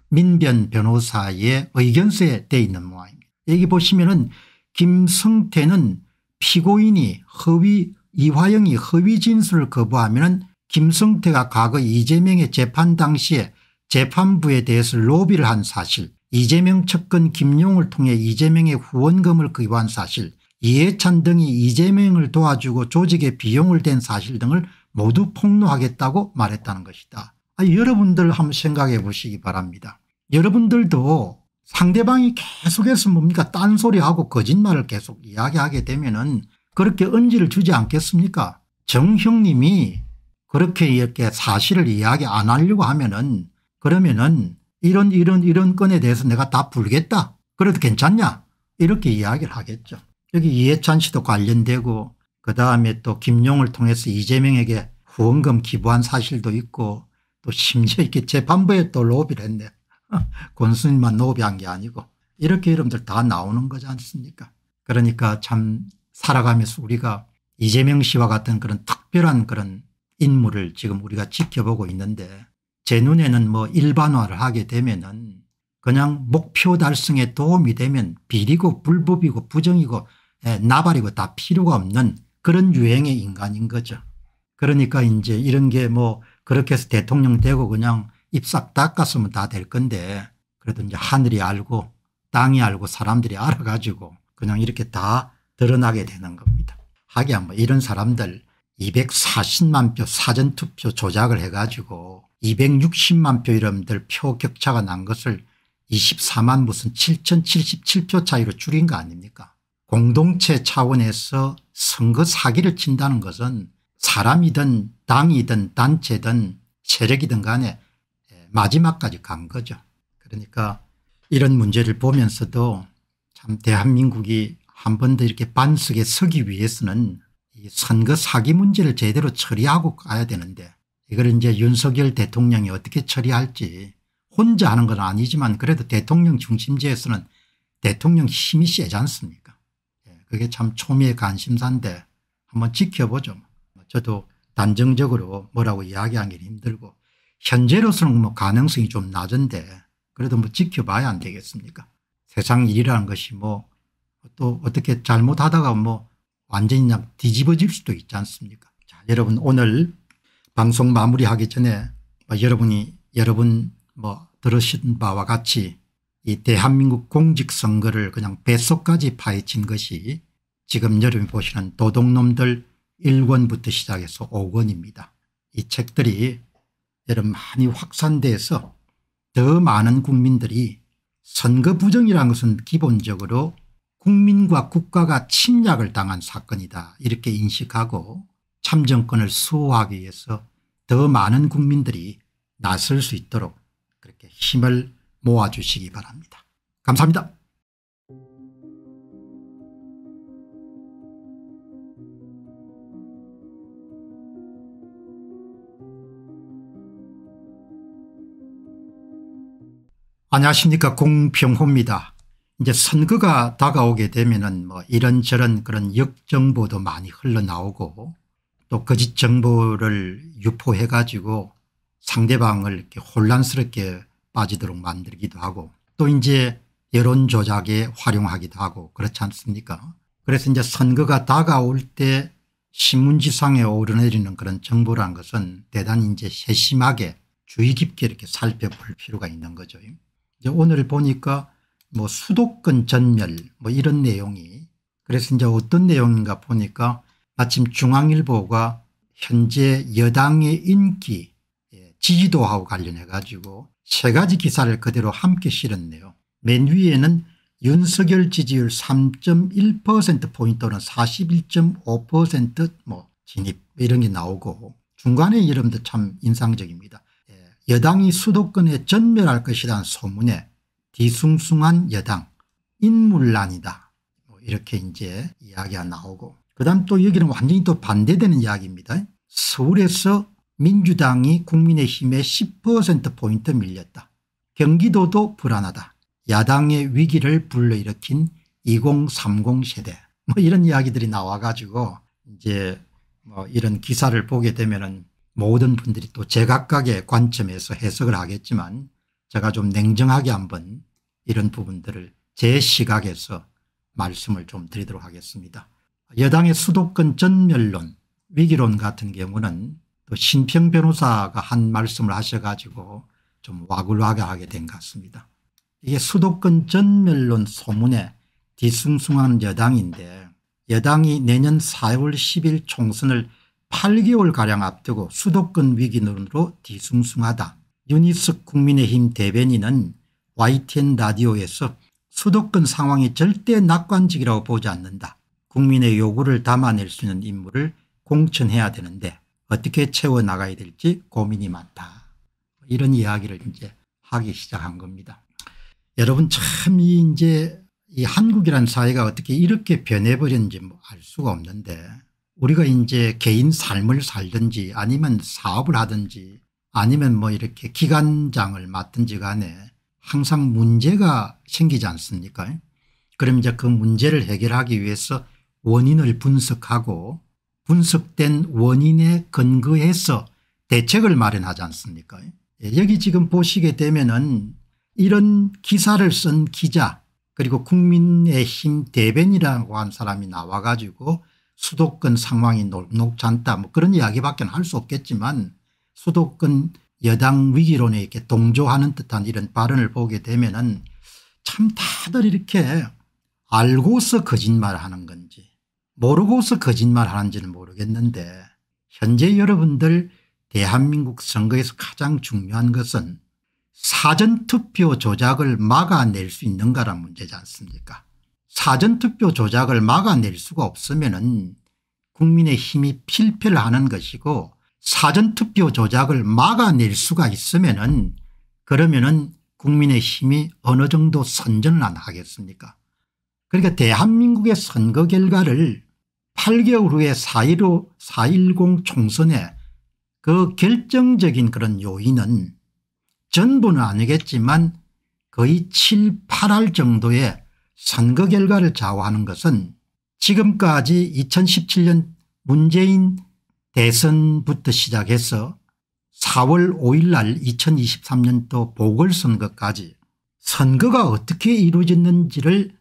민변 변호사의 의견서에 돼 있는 모양입니다. 여기 보시면 은 김성태는 피고인이 허위 이화영이 허위 진술을 거부하면 김성태가 과거 이재명의 재판 당시에 재판부에 대해서 로비를 한 사실 이재명 측근 김용을 통해 이재명의 후원금을 기부한 사실 이해찬 등이 이재명을 도와주고 조직에 비용을 댄 사실 등을 모두 폭로하겠다고 말했다는 것이다. 아, 여러분들 한번 생각해 보시기 바랍니다. 여러분들도 상대방이 계속해서 뭡니까 딴소리하고 거짓말을 계속 이야기하게 되면 은 그렇게 은지를 주지 않겠습니까 정형님이 그렇게 이렇게 사실을 이야기 안 하려고 하면 은 그러면 은 이런 이런 이런 건에 대해서 내가 다 풀겠다. 그래도 괜찮냐 이렇게 이야기를 하겠죠. 여기 이해찬 씨도 관련되고 그다음에 또 김용을 통해서 이재명에게 후원금 기부한 사실도 있고 또 심지어 이렇게 재판부에 또 로비를 했네. (laughs) 권순일만 노비한 게 아니고 이렇게 이름들 다 나오는 거지 않습니까 그러니까 참 살아가면서 우리가 이재명 씨와 같은 그런 특별한 그런 인물을 지금 우리가 지켜보고 있는데 제 눈에는 뭐 일반화를 하게 되면은 그냥 목표 달성에 도움이 되면 비리고 불법이고 부정이고 예, 나발이고 다 필요가 없는 그런 유행의 인간인 거죠. 그러니까 이제 이런 게 뭐 그렇게 해서 대통령 되고 그냥 입싹 닦았으면 다 될 건데 그래도 이제 하늘이 알고 땅이 알고 사람들이 알아가지고 그냥 이렇게 다 드러나게 되는 겁니다. 하기야 뭐 이런 사람들 240만 표 사전투표 조작을 해가지고 260만 표 이름들 표 격차가 난 것을 24만 무슨 7,077표 차이로 줄인 거 아닙니까 공동체 차원에서 선거 사기를 친다는 것은 사람이든 당이든 단체든 세력이든 간에 예, 마지막까지 간 거죠. 그러니까 이런 문제를 보면서도 참 대한민국이 한 번 더 이렇게 반석에 서기 위해서는 이 선거 사기 문제를 제대로 처리하고 가야 되는데 이걸 이제 윤석열 대통령이 어떻게 처리할지 혼자 하는 건 아니지만 그래도 대통령 중심지에서는 대통령 힘이 세지 않습니까 예, 그게 참 초미의 관심사인데 한번 지켜보죠. 저도 단정적으로 뭐라고 이야기하기는 힘들고 현재로서는 뭐 가능성이 좀 낮은데 그래도 뭐 지켜봐야 안 되겠습니까 세상 일이라는 것이 뭐 또 어떻게 잘못하다가 뭐 완전히 그냥 뒤집어질 수도 있지 않습니까 자 여러분 오늘 방송 마무리하기 전에 뭐 여러분이 여러분 뭐 들으신 바와 같이 이 대한민국 공직선거를 그냥 뱃속까지 파헤친 것이 지금 여러분이 보시는 도둑놈들 1권부터 시작해서 5권입니다. 이 책들이 여러분 많이 확산돼서 더 많은 국민들이 선거 부정이라는 것은 기본적으로 국민과 국가가 침략을 당한 사건이다 이렇게 인식하고 참정권을 수호하기 위해서 더 많은 국민들이 나설 수 있도록 그렇게 힘을 모아주시기 바랍니다. 감사합니다. 안녕하십니까 공병호입니다. 이제 선거가 다가오게 되면뭐 이런저런 그런 역정보도 많이 흘러나오고 또 거짓 정보를 유포해 가지고 상대방을 이렇게 혼란스럽게 빠지도록 만들기도 하고 또 이제 여론 조작에 활용하기도 하고 그렇지 않습니까 그래서 이제 선거가 다가올 때 신문지상에 오르내리는 그런 정보란 것은 대단히 이제 세심하게 주의 깊게 이렇게 살펴볼 필요가 있는 거죠. 이제 오늘 보니까 뭐 수도권 전멸 뭐 이런 내용이 그래서 이제 어떤 내용인가 보니까 마침 중앙일보가 현재 여당의 인기 예, 지지도하고 관련해 가지고 세 가지 기사를 그대로 함께 실었네요. 맨 위에는 윤석열 지지율 3.1%포인트 는 41.5%뭐 진입 이런 게 나오고 중간에 이름도 참 인상적입니다. 예, 여당이 수도권에 전멸할 것이란 소문에 뒤숭숭한 여당 인물난이다. 뭐 이렇게 이제 이야기가 나오고 그다음 또 여기는 완전히 또 반대되는 이야기입니다. 서울에서 민주당이 국민의힘에 10%포인트 밀렸다. 경기도도 불안하다. 야당의 위기를 불러일으킨 2030 세대 뭐 이런 이야기들이 나와가지고 이제 뭐 이런 기사를 보게 되면은 모든 분들이 또 제각각의 관점에서 해석을 하겠지만 제가 좀 냉정하게 한번 이런 부분들을 제 시각에서 말씀을 좀 드리도록 하겠습니다. 여당의 수도권 전멸론 위기론 같은 경우는 또 신평 변호사가 한 말씀을 하셔가지고 좀 와글와글하게 된 것 같습니다. 이게 수도권 전멸론 소문에 뒤숭숭한 여당인데 여당이 내년 4월 10일 총선을 8개월가량 앞두고 수도권 위기론으로 뒤숭숭하다. 유니스 국민의힘 대변인은 YTN 라디오에서 수도권 상황이 절대 낙관적이라고 보지 않는다. 국민의 요구를 담아낼 수 있는 임무를 공천해야 되는데 어떻게 채워나가야 될지 고민이 많다. 이런 이야기를 이제 하기 시작한 겁니다. 여러분 참이 이제 이 한국이란 사회가 어떻게 이렇게 변해버렸는지 뭐 알 수가 없는데 우리가 이제 개인 삶을 살든지 아니면 사업을 하든지 아니면 뭐 이렇게 기관장을 맡든지 간에 항상 문제가 생기지 않습니까 그럼 이제 그 문제를 해결하기 위해서 원인을 분석하고 분석된 원인에 근거해서 대책을 마련하지 않습니까 예, 여기 지금 보시게 되면은 이런 기사를 쓴 기자 그리고 국민의힘 대변이라고 한 사람이 나와 가지고 수도권 상황이 녹지 않다 뭐 그런 이야기밖에 할 수 없겠지만 수도권 여당 위기론에 이렇게 동조하는 듯한 이런 발언을 보게 되면참 다들 이렇게 알고서 거짓말하는 건지 모르고서 거짓말하는지는 모르겠는데 현재 여러분들 대한민국 선거에서 가장 중요한 것은 사전투표 조작을 막아낼 수 있는가란 문제지 않습니까 사전투표 조작을 막아낼 수가 없으면 은 국민의 힘이 필패를 하는 것이고 사전투표 조작을 막아낼 수가 있으면 은 그러면 은 국민의 힘이 어느 정도 선전을 안 하겠습니까 그러니까 대한민국의 선거 결과를 8개월 후에 4.15, 4.10 총선에 그 결정적인 그런 요인은 전부는 아니겠지만 거의 7, 8할 정도의 선거 결과를 좌우하는 것은 지금까지 2017년 문재인 대선부터 시작해서 4월 5일 날 2023년도 보궐선거까지 선거가 어떻게 이루어졌는지를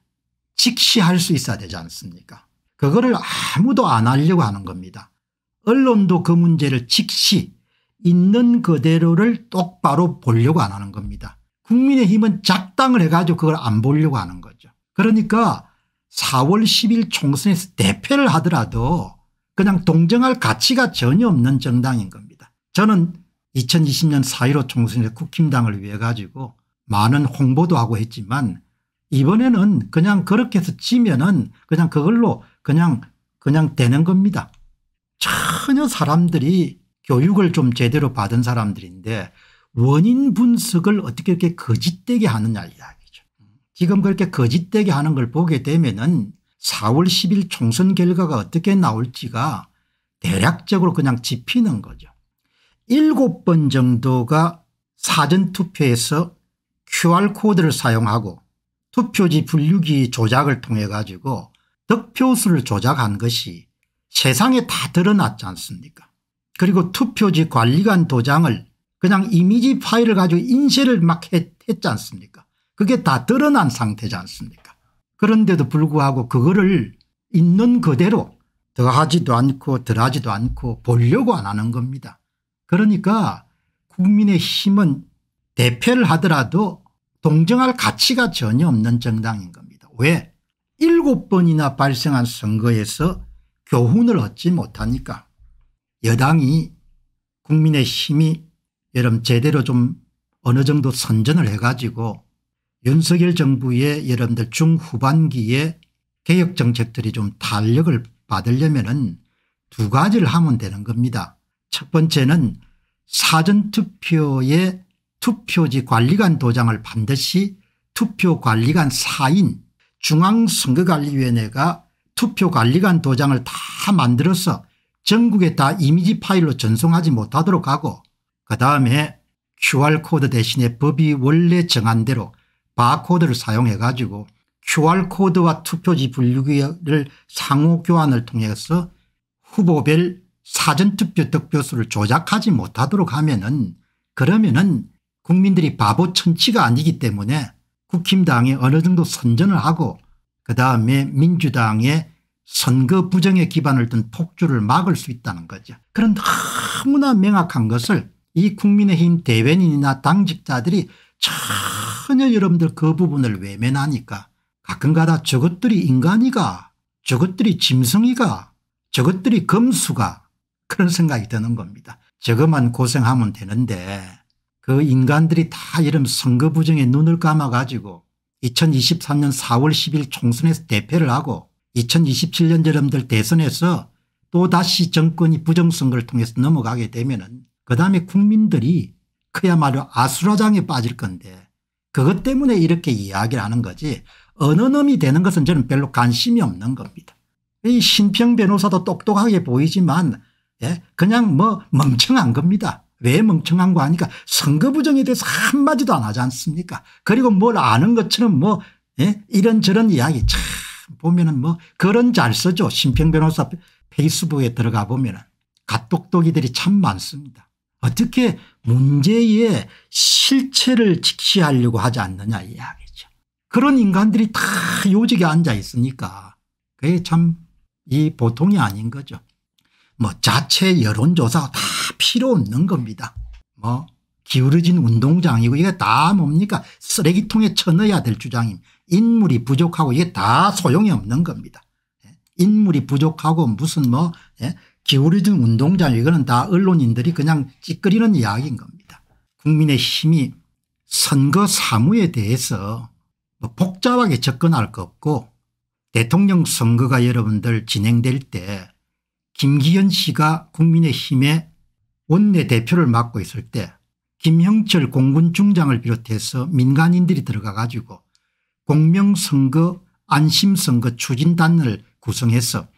직시할 수 있어야 되지 않습니까 그거를 아무도 안 하려고 하는 겁니다. 언론도 그 문제를 직시 있는 그대로를 똑바로 보려고 안 하는 겁니다. 국민의힘은 작당을 해가지고 그걸 안 보려고 하는 거죠. 그러니까 4월 10일 총선에서 대패를 하더라도 그냥 동정할 가치가 전혀 없는 정당인 겁니다. 저는 2020년 4.15 총선에서 국힘당을 위해 가지고 많은 홍보도 하고 했지만 이번에는 그냥 그렇게 해서 지면은 그냥 그걸로 그냥 그냥 되는 겁니다. 전혀 사람들이 교육을 좀 제대로 받은 사람들인데 원인 분석을 어떻게 이렇게 거짓되게 하느냐 이야기죠. 지금 그렇게 거짓되게 하는 걸 보게 되면은 4월 10일 총선 결과가 어떻게 나올지가 대략적으로 그냥 짚히는 거죠. 일곱 번 정도가 사전투표에서 QR코드를 사용하고 투표지 분류기 조작을 통해 가지고 득표수를 조작한 것이 세상에 다 드러났지 않습니까 그리고 투표지 관리관 도장을 그냥 이미지 파일을 가지고 인쇄를 막 했, 했지 않습니까 그게 다 드러난 상태지 않습니까 그런데도 불구하고 그거를 있는 그대로 더하지도 않고 덜하지도 않고 보려고 안 하는 겁니다 그러니까 국민의 힘은 대패를 하더라도 동정할 가치가 전혀 없는 정당인 겁니다. 왜? 일곱 번이나 발생한 선거에서 교훈을 얻지 못하니까 여당이 국민의 힘이 여름 제대로 좀 어느 정도 선전을 해가지고 윤석열 정부의 여러분들 중후반기에 개혁 정책들이 좀 탄력을 받으려면 은두 가지를 하면 되는 겁니다. 첫 번째는 사전투표의 투표지 관리관 도장을 반드시 투표관리관 사인 중앙선거관리위원회가 투표관리관 도장을 다 만들어서 전국에 다 이미지 파일로 전송하지 못하도록 하고 그다음에 QR코드 대신에 법이 원래 정한 대로 바코드를 사용해 가지고 QR코드와 투표지 분류기를 상호 교환을 통해서 후보별 사전투표 득표수를 조작하지 못하도록 하면은 그러면은 국민들이 바보 천치가 아니기 때문에 국힘당에 어느 정도 선전을 하고 그다음에 민주당의 선거 부정에 기반을 둔 폭주를 막을 수 있다는 거죠. 그런 너무나 명확한 것을 이 국민의힘 대변인이나 당직자들이 전혀 여러분들 그 부분을 외면하니까 가끔가다 저것들이 인간이가 저것들이 짐승이가 저것들이 금수가 그런 생각이 드는 겁니다. 저것만 고생하면 되는데 그 인간들이 다 이런 선거 부정에 눈을 감아 가지고 2023년 4월 10일 총선에서 대패를 하고 2027년 여러분들 대선에서 또다시 정권이 부정선거를 통해서 넘어가게 되면 그다음에 국민들이 그야말로 아수라장에 빠질 건데 그것 때문에 이렇게 이야기를 하는 거지 어느 놈이 되는 것은 저는 별로 관심이 없는 겁니다. 이 신평 변호사도 똑똑하게 보이지만 예? 그냥 뭐 멍청한 겁니다. 왜 멍청한 거 아니까 선거 부정에 대해서 한마디도 안 하지 않습니까 그리고 뭘 아는 것처럼 뭐 예? 이런저런 이야기 참 보면은 뭐 그런 잘 쓰죠 심평 변호사 페이스북에 들어가 보면은 갓똑똑이들이 참 많습니다 어떻게 문제의 실체를 직시하려고 하지 않느냐 이야기죠 그런 인간들이 다 요직에 앉아 있으니까 그게 참 이 보통이 아닌 거죠 뭐 자체 여론조사 다 필요 없는 겁니다. 뭐 기울어진 운동장이고 이게 다 뭡니까 쓰레기통에 쳐넣어야 될 주장임 인물이 부족하고 이게 다 소용이 없는 겁니다. 예? 인물이 부족하고 무슨 뭐 예? 기울어진 운동장 이거는 다 언론인들이 그냥 찌끄리는 이야기인 겁니다. 국민의 힘이 선거 사무에 대해서 뭐 복잡하게 접근할 것 없고 대통령 선거가 여러분들 진행될 때 김기현 씨가 국민의힘의 원내대표를 맡고 있을 때 김형철 공군 중장을 비롯해서 민간인들이 들어가 가지고 공명선거 안심선거 추진단을 구성해서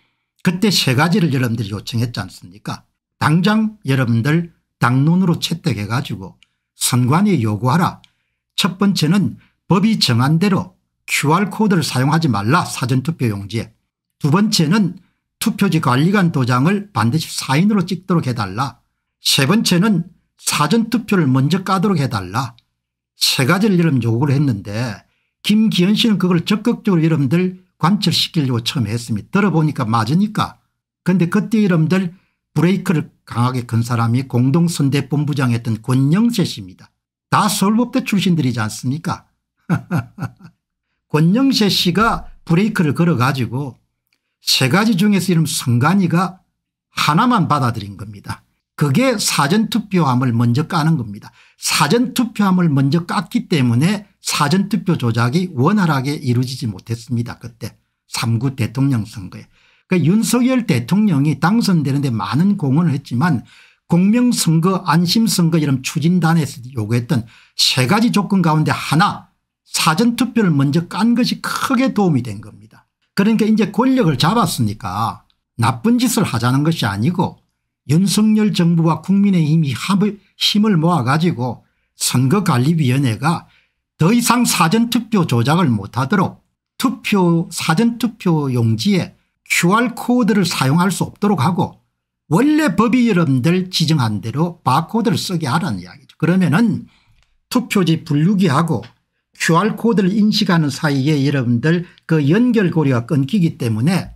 그때 세 가지를 여러분들이 요청했지 않습니까 당장 여러분들 당론으로 채택해 가지고 선관위에 요구하라 첫 번째는 법이 정한 대로 QR코드를 사용하지 말라 사전투표 용지에 두 번째는 투표지 관리관 도장을 반드시 사인으로 찍도록 해달라. 세 번째는 사전투표를 먼저 까도록 해달라. 세 가지를 여러 요구를 했는데 김기현 씨는 그걸 적극적으로 이름들 관철시키려고 처음 했습니다. 들어보니까 맞으니까. 그런데 그때 이름들 브레이크를 강하게 건 사람이 공동선대본부장 했던 권영세 씨입니다. 다 서울법대 출신들이지 않습니까? (laughs) 권영세 씨가 브레이크를 걸어가지고 세 가지 중에서 이름 선관위가 하나만 받아들인 겁니다. 그게 사전투표함을 먼저 까는 겁니다. 사전투표함을 먼저 깠기 때문에 사전투표 조작이 원활하게 이루어지지 못했습니다. 그때 3구 대통령 선거에. 그러니까 윤석열 대통령이 당선되는데 많은 공헌을 했지만 공명선거 안심선거 이런 추진단에서 요구했던 세 가지 조건 가운데 하나 사전투표를 먼저 깐 것이 크게 도움이 된 겁니다. 그러니까 이제 권력을 잡았으니까 나쁜 짓을 하자는 것이 아니고 윤석열 정부와 국민의힘이 힘을 모아 가지고 선거관리위원회가 더 이상 사전투표 조작을 못하도록 투표 사전투표 용지에 QR코드를 사용할 수 없도록 하고 원래 법이 여러분들 지정한 대로 바코드를 쓰게 하라는 이야기죠. 그러면 은 투표지 분류기하고 QR코드를 인식하는 사이에 여러분들 그 연결고리가 끊기기 때문에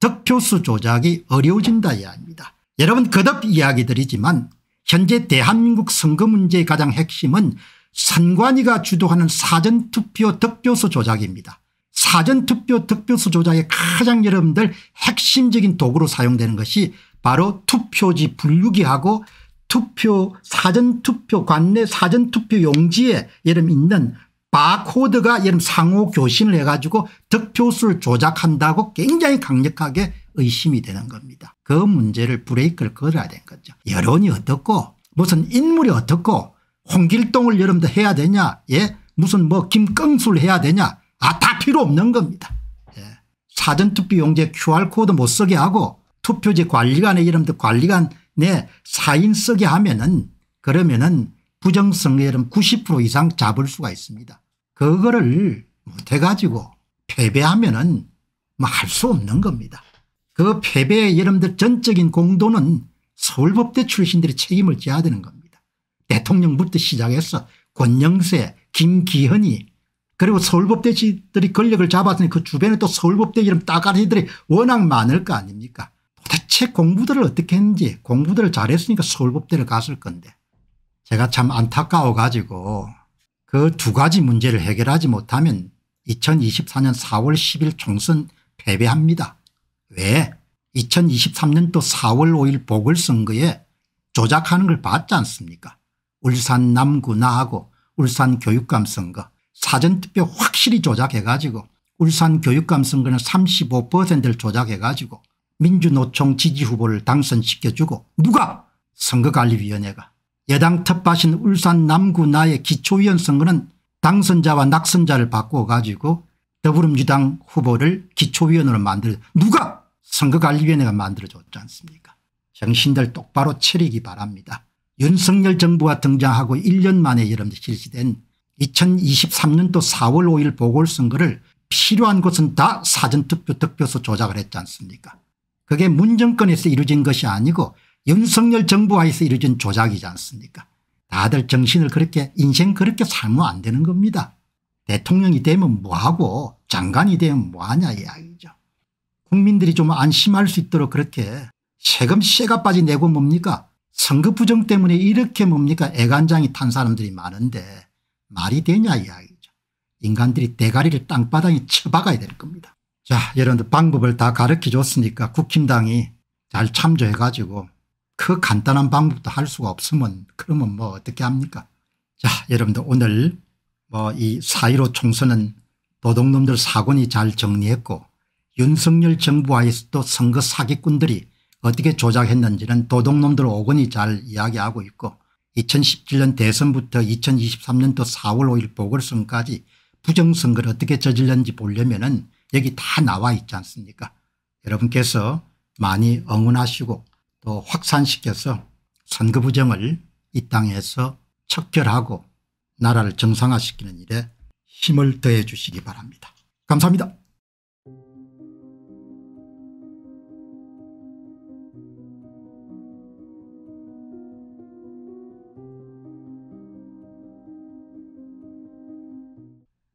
득표수 조작이 어려워진다 이야기입니다. 여러분 거듭 이야기들이지만 현재 대한민국 선거 문제의 가장 핵심은 선관위가 주도하는 사전투표 득표수 조작입니다. 사전투표 득표수 조작의 가장 여러분들 핵심적인 도구로 사용되는 것이 바로 투표지 분류기하고 투표 사전투표 관내 사전투표 용지에 예를 있는 바코드가 예를 상호 교신을 해가지고 득표수를 조작한다고 굉장히 강력하게 의심이 되는 겁니다. 그 문제를 브레이크를 걸어야 된 거죠. 여론이 어떻고 무슨 인물이 어떻고 홍길동을 여러분들 해야 되냐 예 무슨 뭐 김껑수를 해야 되냐 아 다 필요 없는 겁니다. 예. 사전투표용지에 QR코드 못 쓰게 하고 투표지 관리관에 이름들 관리관 내 사인 쓰게 하면은 그러면은 부정성의 이름 90% 이상 잡을 수가 있습니다. 그거를 못해가지고 패배하면은 뭐할 수 없는 겁니다. 그 패배의 여러분들 전적인 공도는 서울법대 출신들이 책임을 져야 되는 겁니다. 대통령부터 시작해서 권영세, 김기현이 그리고 서울법대들이 권력을 잡았으니 그 주변에 또 서울법대 이름 따가리들이 워낙 많을 거 아닙니까 도대체 공부들을 어떻게 했는지 공부들을 잘했으니까 서울법대를 갔을 건데 제가 참 안타까워 가지고 그두 가지 문제를 해결하지 못하면 2024년 4월 10일 총선 패배합니다. 왜 2023년도 4월 5일 보궐선거에 조작하는 걸 봤지 않습니까 울산 남구 나하고 울산 교육감 선거 사전투표 확실히 조작해가지고 울산 교육감 선거는 35%를 조작해가지고 민주노총 지지후보를 당선시켜주고 누가 선거관리위원회가 여당 텃밭인 울산 남구 나의 기초위원 선거는 당선자와 낙선자를 바꿔 가지고 더불어민주당 후보를 기초위원으로 만들 어 누가 선거관리위원회가 만들어졌지 않습니까 정신들 똑바로 차리기 바랍니다. 윤석열 정부가 등장하고 1년 만에 여러분들 실시된 2023년도 4월 5일 보궐선거를 필요한 것은다 사전투표 득표소 조작을 했지 않습니까 그게 문정권에서 이루어진 것이 아니고 윤석열 정부 와에서 이루어진 조작이지 않습니까 다들 정신을 그렇게 인생 그렇게 살면 안 되는 겁니다. 대통령이 되면 뭐하고 장관이 되면 뭐하냐 이야기죠. 국민들이 좀 안심할 수 있도록 그렇게 세금 세가빠지 내고 뭡니까 선거 부정 때문에 이렇게 뭡니까 애간장이 탄 사람들이 많은데 말이 되냐 이야기죠. 인간들이 대가리를 땅바닥에 쳐박아야 될 겁니다. 자 여러분들 방법을 다 가르쳐줬으니까 국힘당이 잘 참조해가지고 그 간단한 방법도 할 수가 없으면 그러면 뭐 어떻게 합니까 자 여러분들 오늘 뭐이 사1로 총선은 도둑놈들 사건이 잘 정리했고 윤석열 정부와에서도 선거 사기꾼들이 어떻게 조작했는지는 도둑놈들 오건이 잘 이야기하고 있고 2017년 대선부터 2023년도 4월 5일 보궐선까지 부정선거를 어떻게 저질렀는지 보려면 은 여기 다 나와 있지 않습니까 여러분께서 많이 응원하시고 또 확산시켜서 선거부정을 이 땅에서 척결하고 나라를 정상화시키는 일에 힘을 더해 주시기 바랍니다. 감사합니다.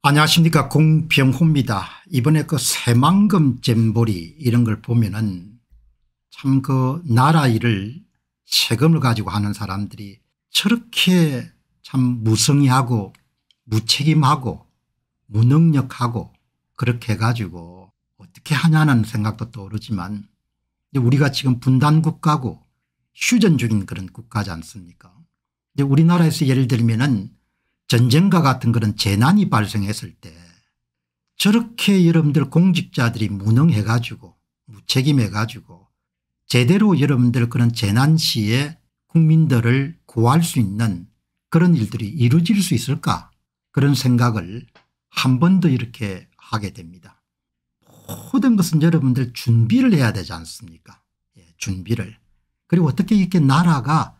안녕하십니까 공병호입니다. 이번에 그 새만금 잼보리 이런 걸 보면은 참그 나라 일을 세금을 가지고 하는 사람들이 저렇게 참 무성의하고 무책임하고 무능력하고 그렇게 해가지고 어떻게 하냐는 생각도 떠오르지만 우리가 지금 분단 국가고 휴전 중인 그런 국가지 않습니까 근데 우리나라에서 예를 들면 은 전쟁과 같은 그런 재난이 발생했을 때 저렇게 여러분들 공직자들이 무능해 가지고 무책임해 가지고 제대로 여러분들 그런 재난 시에 국민들을 구할 수 있는 그런 일들이 이루어질 수 있을까 그런 생각을 한 번 더 이렇게 하게 됩니다. 모든 것은 여러분들 준비를 해야 되지 않습니까 예, 준비를 그리고 어떻게 이렇게 나라가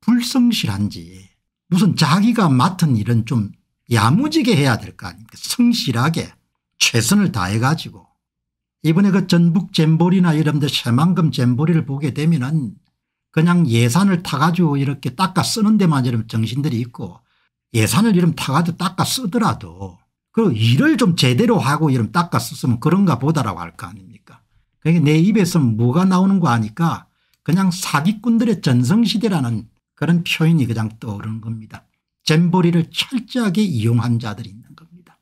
불성실한지 무슨 자기가 맡은 일은 좀 야무지게 해야 될거 아닙니까 성실하게 최선을 다해 가지고 이번에 그 전북 잼보리나 이런데 새만금 잼보리를 보게 되면은 그냥 예산을 타가지고 이렇게 닦아 쓰는 데만 이런 정신들이 있고 예산을 이런 타가지고 닦아 쓰더라도 그 일을 좀 제대로 하고 이런 닦아 썼으면 그런가 보다라고 할 거 아닙니까 그게 내 입에서 뭐가 나오는 거 아니까 그냥 사기꾼들의 전성시대라는 그런 표현이 그냥 떠오르는 겁니다. 잼보리를 철저하게 이용한 자들이 있는 겁니다.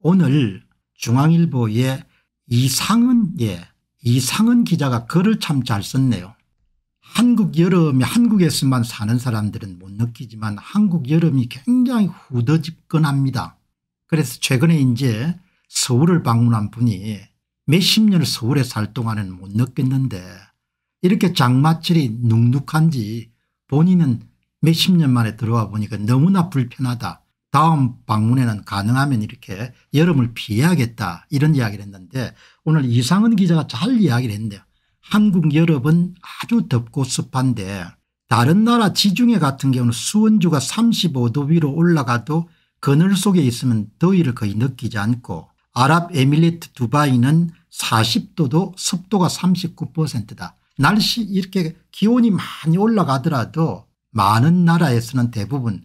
오늘 중앙일보에 이상은 예 이상은 기자가 글을 참 잘 썼네요. 한국 여름이 한국에서만 사는 사람들은 못 느끼지만 한국 여름이 굉장히 후더집근합니다. 그래서 최근에 이제 서울을 방문한 분이 몇십 년을 서울에 살 동안은 못 느꼈는데 이렇게 장마철이 눅눅한지 본인은 몇십 년 만에 들어와 보니까 너무나 불편하다 다음 방문에는 가능하면 이렇게 여름을 피해야겠다 이런 이야기를 했는데 오늘 이상은 기자가 잘 이야기를 했네요. 한국 여름은 아주 덥고 습한데 다른 나라 지중해 같은 경우는 수원주가 35도 위로 올라가도 그늘 속에 있으면 더위를 거의 느끼지 않고 아랍에밀리트 두바이는 40도도 습도가 39%다. 날씨 이렇게 기온이 많이 올라가더라도 많은 나라에서는 대부분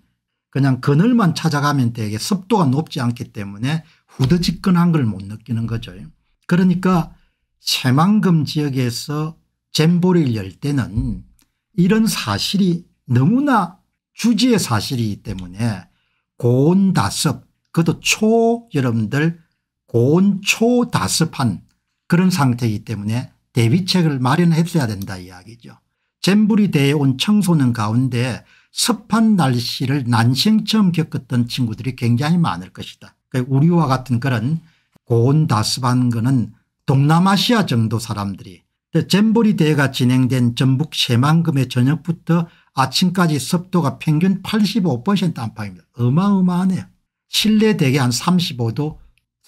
그냥 그늘만 찾아가면 되게 습도가 높지 않기 때문에 후드지끈한 걸 못 느끼는 거죠. 그러니까 새만금 지역에서 잼보를 열 때는 이런 사실이 너무나 주지의 사실이기 때문에 고온다습 그것도 초 여러분들 고온 초다습한 그런 상태이기 때문에 대비책을 마련했어야 된다 이야기죠. 잼불이 되어 온 청소년 가운데 습한 날씨를 난생처음 겪었던 친구들이 굉장히 많을 것이다. 그러니까 우리와 같은 그런 고온다습한 거는 동남아시아 정도 사람들이 잼보리 대회가 진행된 전북 새만금의 저녁부터 아침까지 습도가 평균 85% 안팎입니다. 어마어마하네요. 실내 대개 한 35도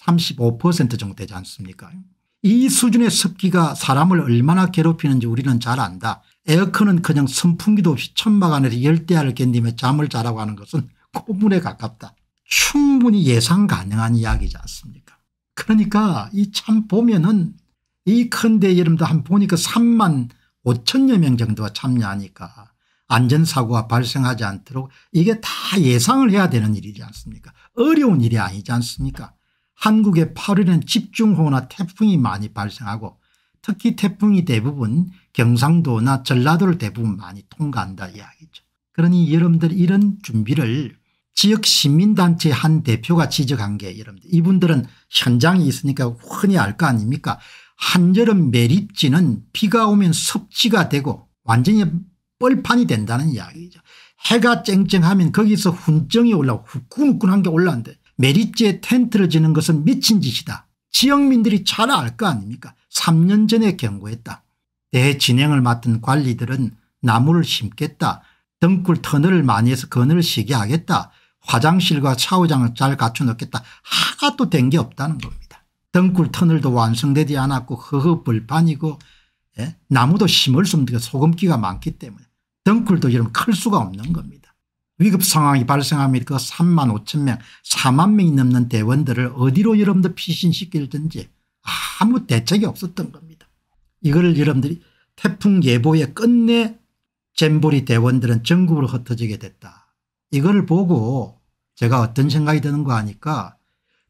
35% 정도 되지 않습니까 이 수준의 습기가 사람을 얼마나 괴롭히는지 우리는 잘 안다. 에어컨은 그냥 선풍기도 없이 천막 안에서 열대야를 견디며 잠을 자라고 하는 것은 고문에 가깝다. 충분히 예상 가능한 이야기지 않습니까 그러니까 이 참 보면은 이 큰데 여러분들 한 보니까 3만 5천여 명 정도가 참여하니까 안전사고가 발생하지 않도록 이게 다 예상을 해야 되는 일이지 않습니까 어려운 일이 아니지 않습니까 한국의 8월에는 집중호우나 태풍이 많이 발생하고 특히 태풍이 대부분 경상도나 전라도를 대부분 많이 통과한다 이야기죠. 그러니 여러분들 이런 준비를 지역 시민단체 한 대표가 지적한 게 여러분들 이분들은 현장에 있으니까 흔히 알 거 아닙니까 한여름 매립지는 비가 오면 섭지가 되고 완전히 뻘판이 된다는 이야기죠. 해가 쨍쨍하면 거기서 훈증이 올라오고 후끈후끈한 게 올라오는데 매립지에 텐트를 지는 것은 미친 짓이다. 지역민들이 잘 알 거 아닙니까 3년 전에 경고했다. 대진행을 맡은 관리들은 나무를 심겠다. 등굴 터널을 많이 해서 건을 시게 하겠다. 화장실과 차워장을잘 갖춰놓겠다. 하나도 된 게 없다는 겁니다. 등굴 터널도 완성되지 않았고 허허불판이고 예? 나무도 심을 수 없는 소금기가 많기 때문에 등굴도 이러면 클 수가 없는 겁니다. 위급 상황이 발생하면 그 3만 5천 명 4만 명이 넘는 대원들을 어디로 여러분들 피신시킬든지 아무 대책이 없었던 겁니다. 이걸 여러분들이 태풍 예보에 끝내 잼보리 대원들은 전국으로 흩어지게 됐다. 이걸 보고 제가 어떤 생각이 드는 거 아니까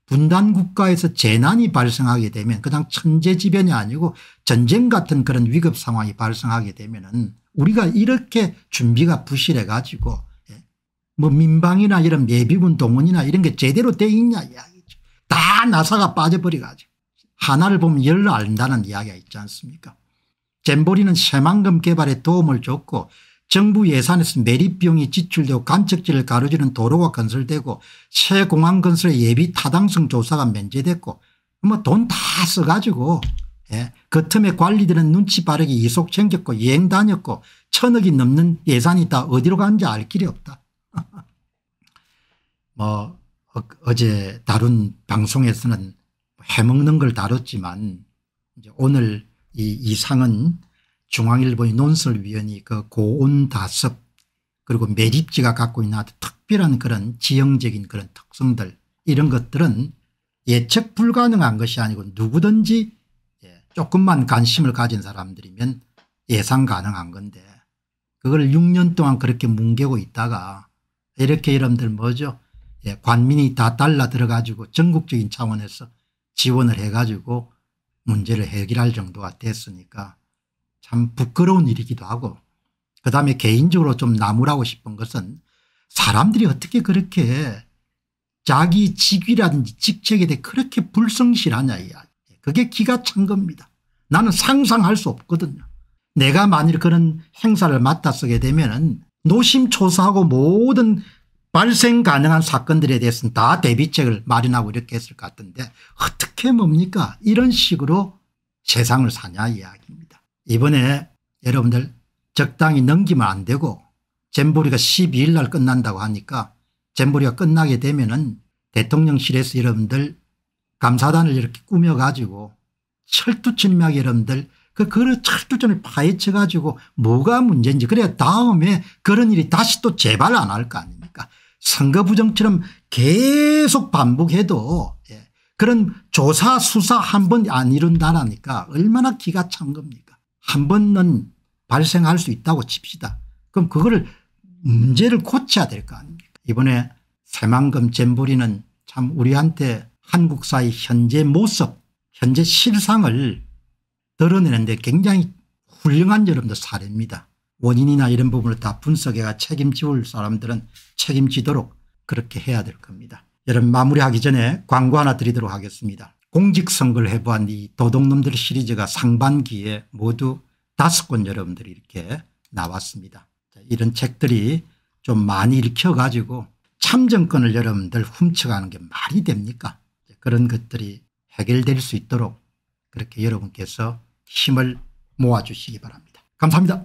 분단 국가에서 재난이 발생하게 되면 그냥 천재지변이 아니고 전쟁 같은 그런 위급 상황이 발생하게 되면 은 우리가 이렇게 준비가 부실해 가지고 뭐 민방이나 이런 예비군 동원이나 이런 게 제대로 돼 있냐 이야기죠. 다 나사가 빠져버려가지고 하나를 보면 열을 안다는 이야기가 있지 않습니까 잼보리는 새만금 개발에 도움을 줬고 정부 예산에서 매립비용이 지출되고 간척지를 가로지는 도로가 건설되고 새 공항 건설 예비 타당성 조사가 면제됐고 뭐 돈 다 써가지고 예. 그 틈에 관리들은 눈치 빠르게 이속 챙겼고 여행 다녔고 천억이 넘는 예산이 다 어디로 간지알 길이 없다. 뭐 어, 어제 다룬 방송에서는 해먹는 걸 다뤘지만 오늘 이 이상은 중앙일보의 논설위원이 그 고온 다습 그리고 매립지가 갖고 있는 아주 특별한 그런 지형적인 그런 특성들 이런 것들은 예측 불가능한 것이 아니고 누구든지 예, 조금만 관심을 가진 사람들이면 예상 가능한 건데 그걸 6년 동안 그렇게 뭉개고 있다가 이렇게 이름들 뭐죠 예, 관민이 다 달라 들어가지고 전국적인 차원에서 지원을 해가지고 문제를 해결할 정도가 됐으니까 참 부끄러운 일이기도 하고 그다음에 개인적으로 좀 나무라고 싶은 것은 사람들이 어떻게 그렇게 자기 직위라든지 직책에 대해 그렇게 불성실하냐 이야 그게 기가 찬 겁니다. 나는 상상할 수 없거든요. 내가 만일 그런 행사를 맡아서게 되면 은 노심초사하고 모든 발생 가능한 사건들에 대해서는 다 대비책을 마련하고 이렇게 했을 것 같은데 어떻게 뭡니까 이런 식으로 세상을 사냐 이야기입니다. 이번에 여러분들 적당히 넘기면 안 되고 잼보리가 12일 날 끝난다고 하니까 잼보리가 끝나게 되면 은 대통령실에서 여러분들 감사단을 이렇게 꾸며가지고 철두철미하게 여러분들 그 그런 철두철미 파헤쳐가지고 뭐가 문제인지 그래야 다음에 그런 일이 다시 또 재발 안 할 거 아닙니까 선거 부정처럼 계속 반복해도 예, 그런 조사 수사 한 번 안 이룬다라니까 얼마나 기가 찬 겁니까 한 번은 발생할 수 있다고 칩시다 그럼 그거를 문제를 고쳐야 될 거 아닙니까 이번에 새만금 잼버리는 참 우리한테 한국 사회 현재 모습 현재 실상을 드러내는데 굉장히 훌륭한 여러분들 사례입니다 원인이나 이런 부분을 다 분석해가 책임지울 사람들은 책임지도록 그렇게 해야 될 겁니다. 여러분 마무리하기 전에 광고 하나 드리도록 하겠습니다. 공직선거를 해보한 이 도둑놈들 시리즈가 상반기에 모두 다섯 권 여러분들이 이렇게 나왔습니다. 이런 책들이 좀 많이 읽혀가지고 참정권을 여러분들 훔쳐가는 게 말이 됩니까 그런 것들이 해결될 수 있도록 그렇게 여러분께서 힘을 모아주시기 바랍니다. 감사합니다.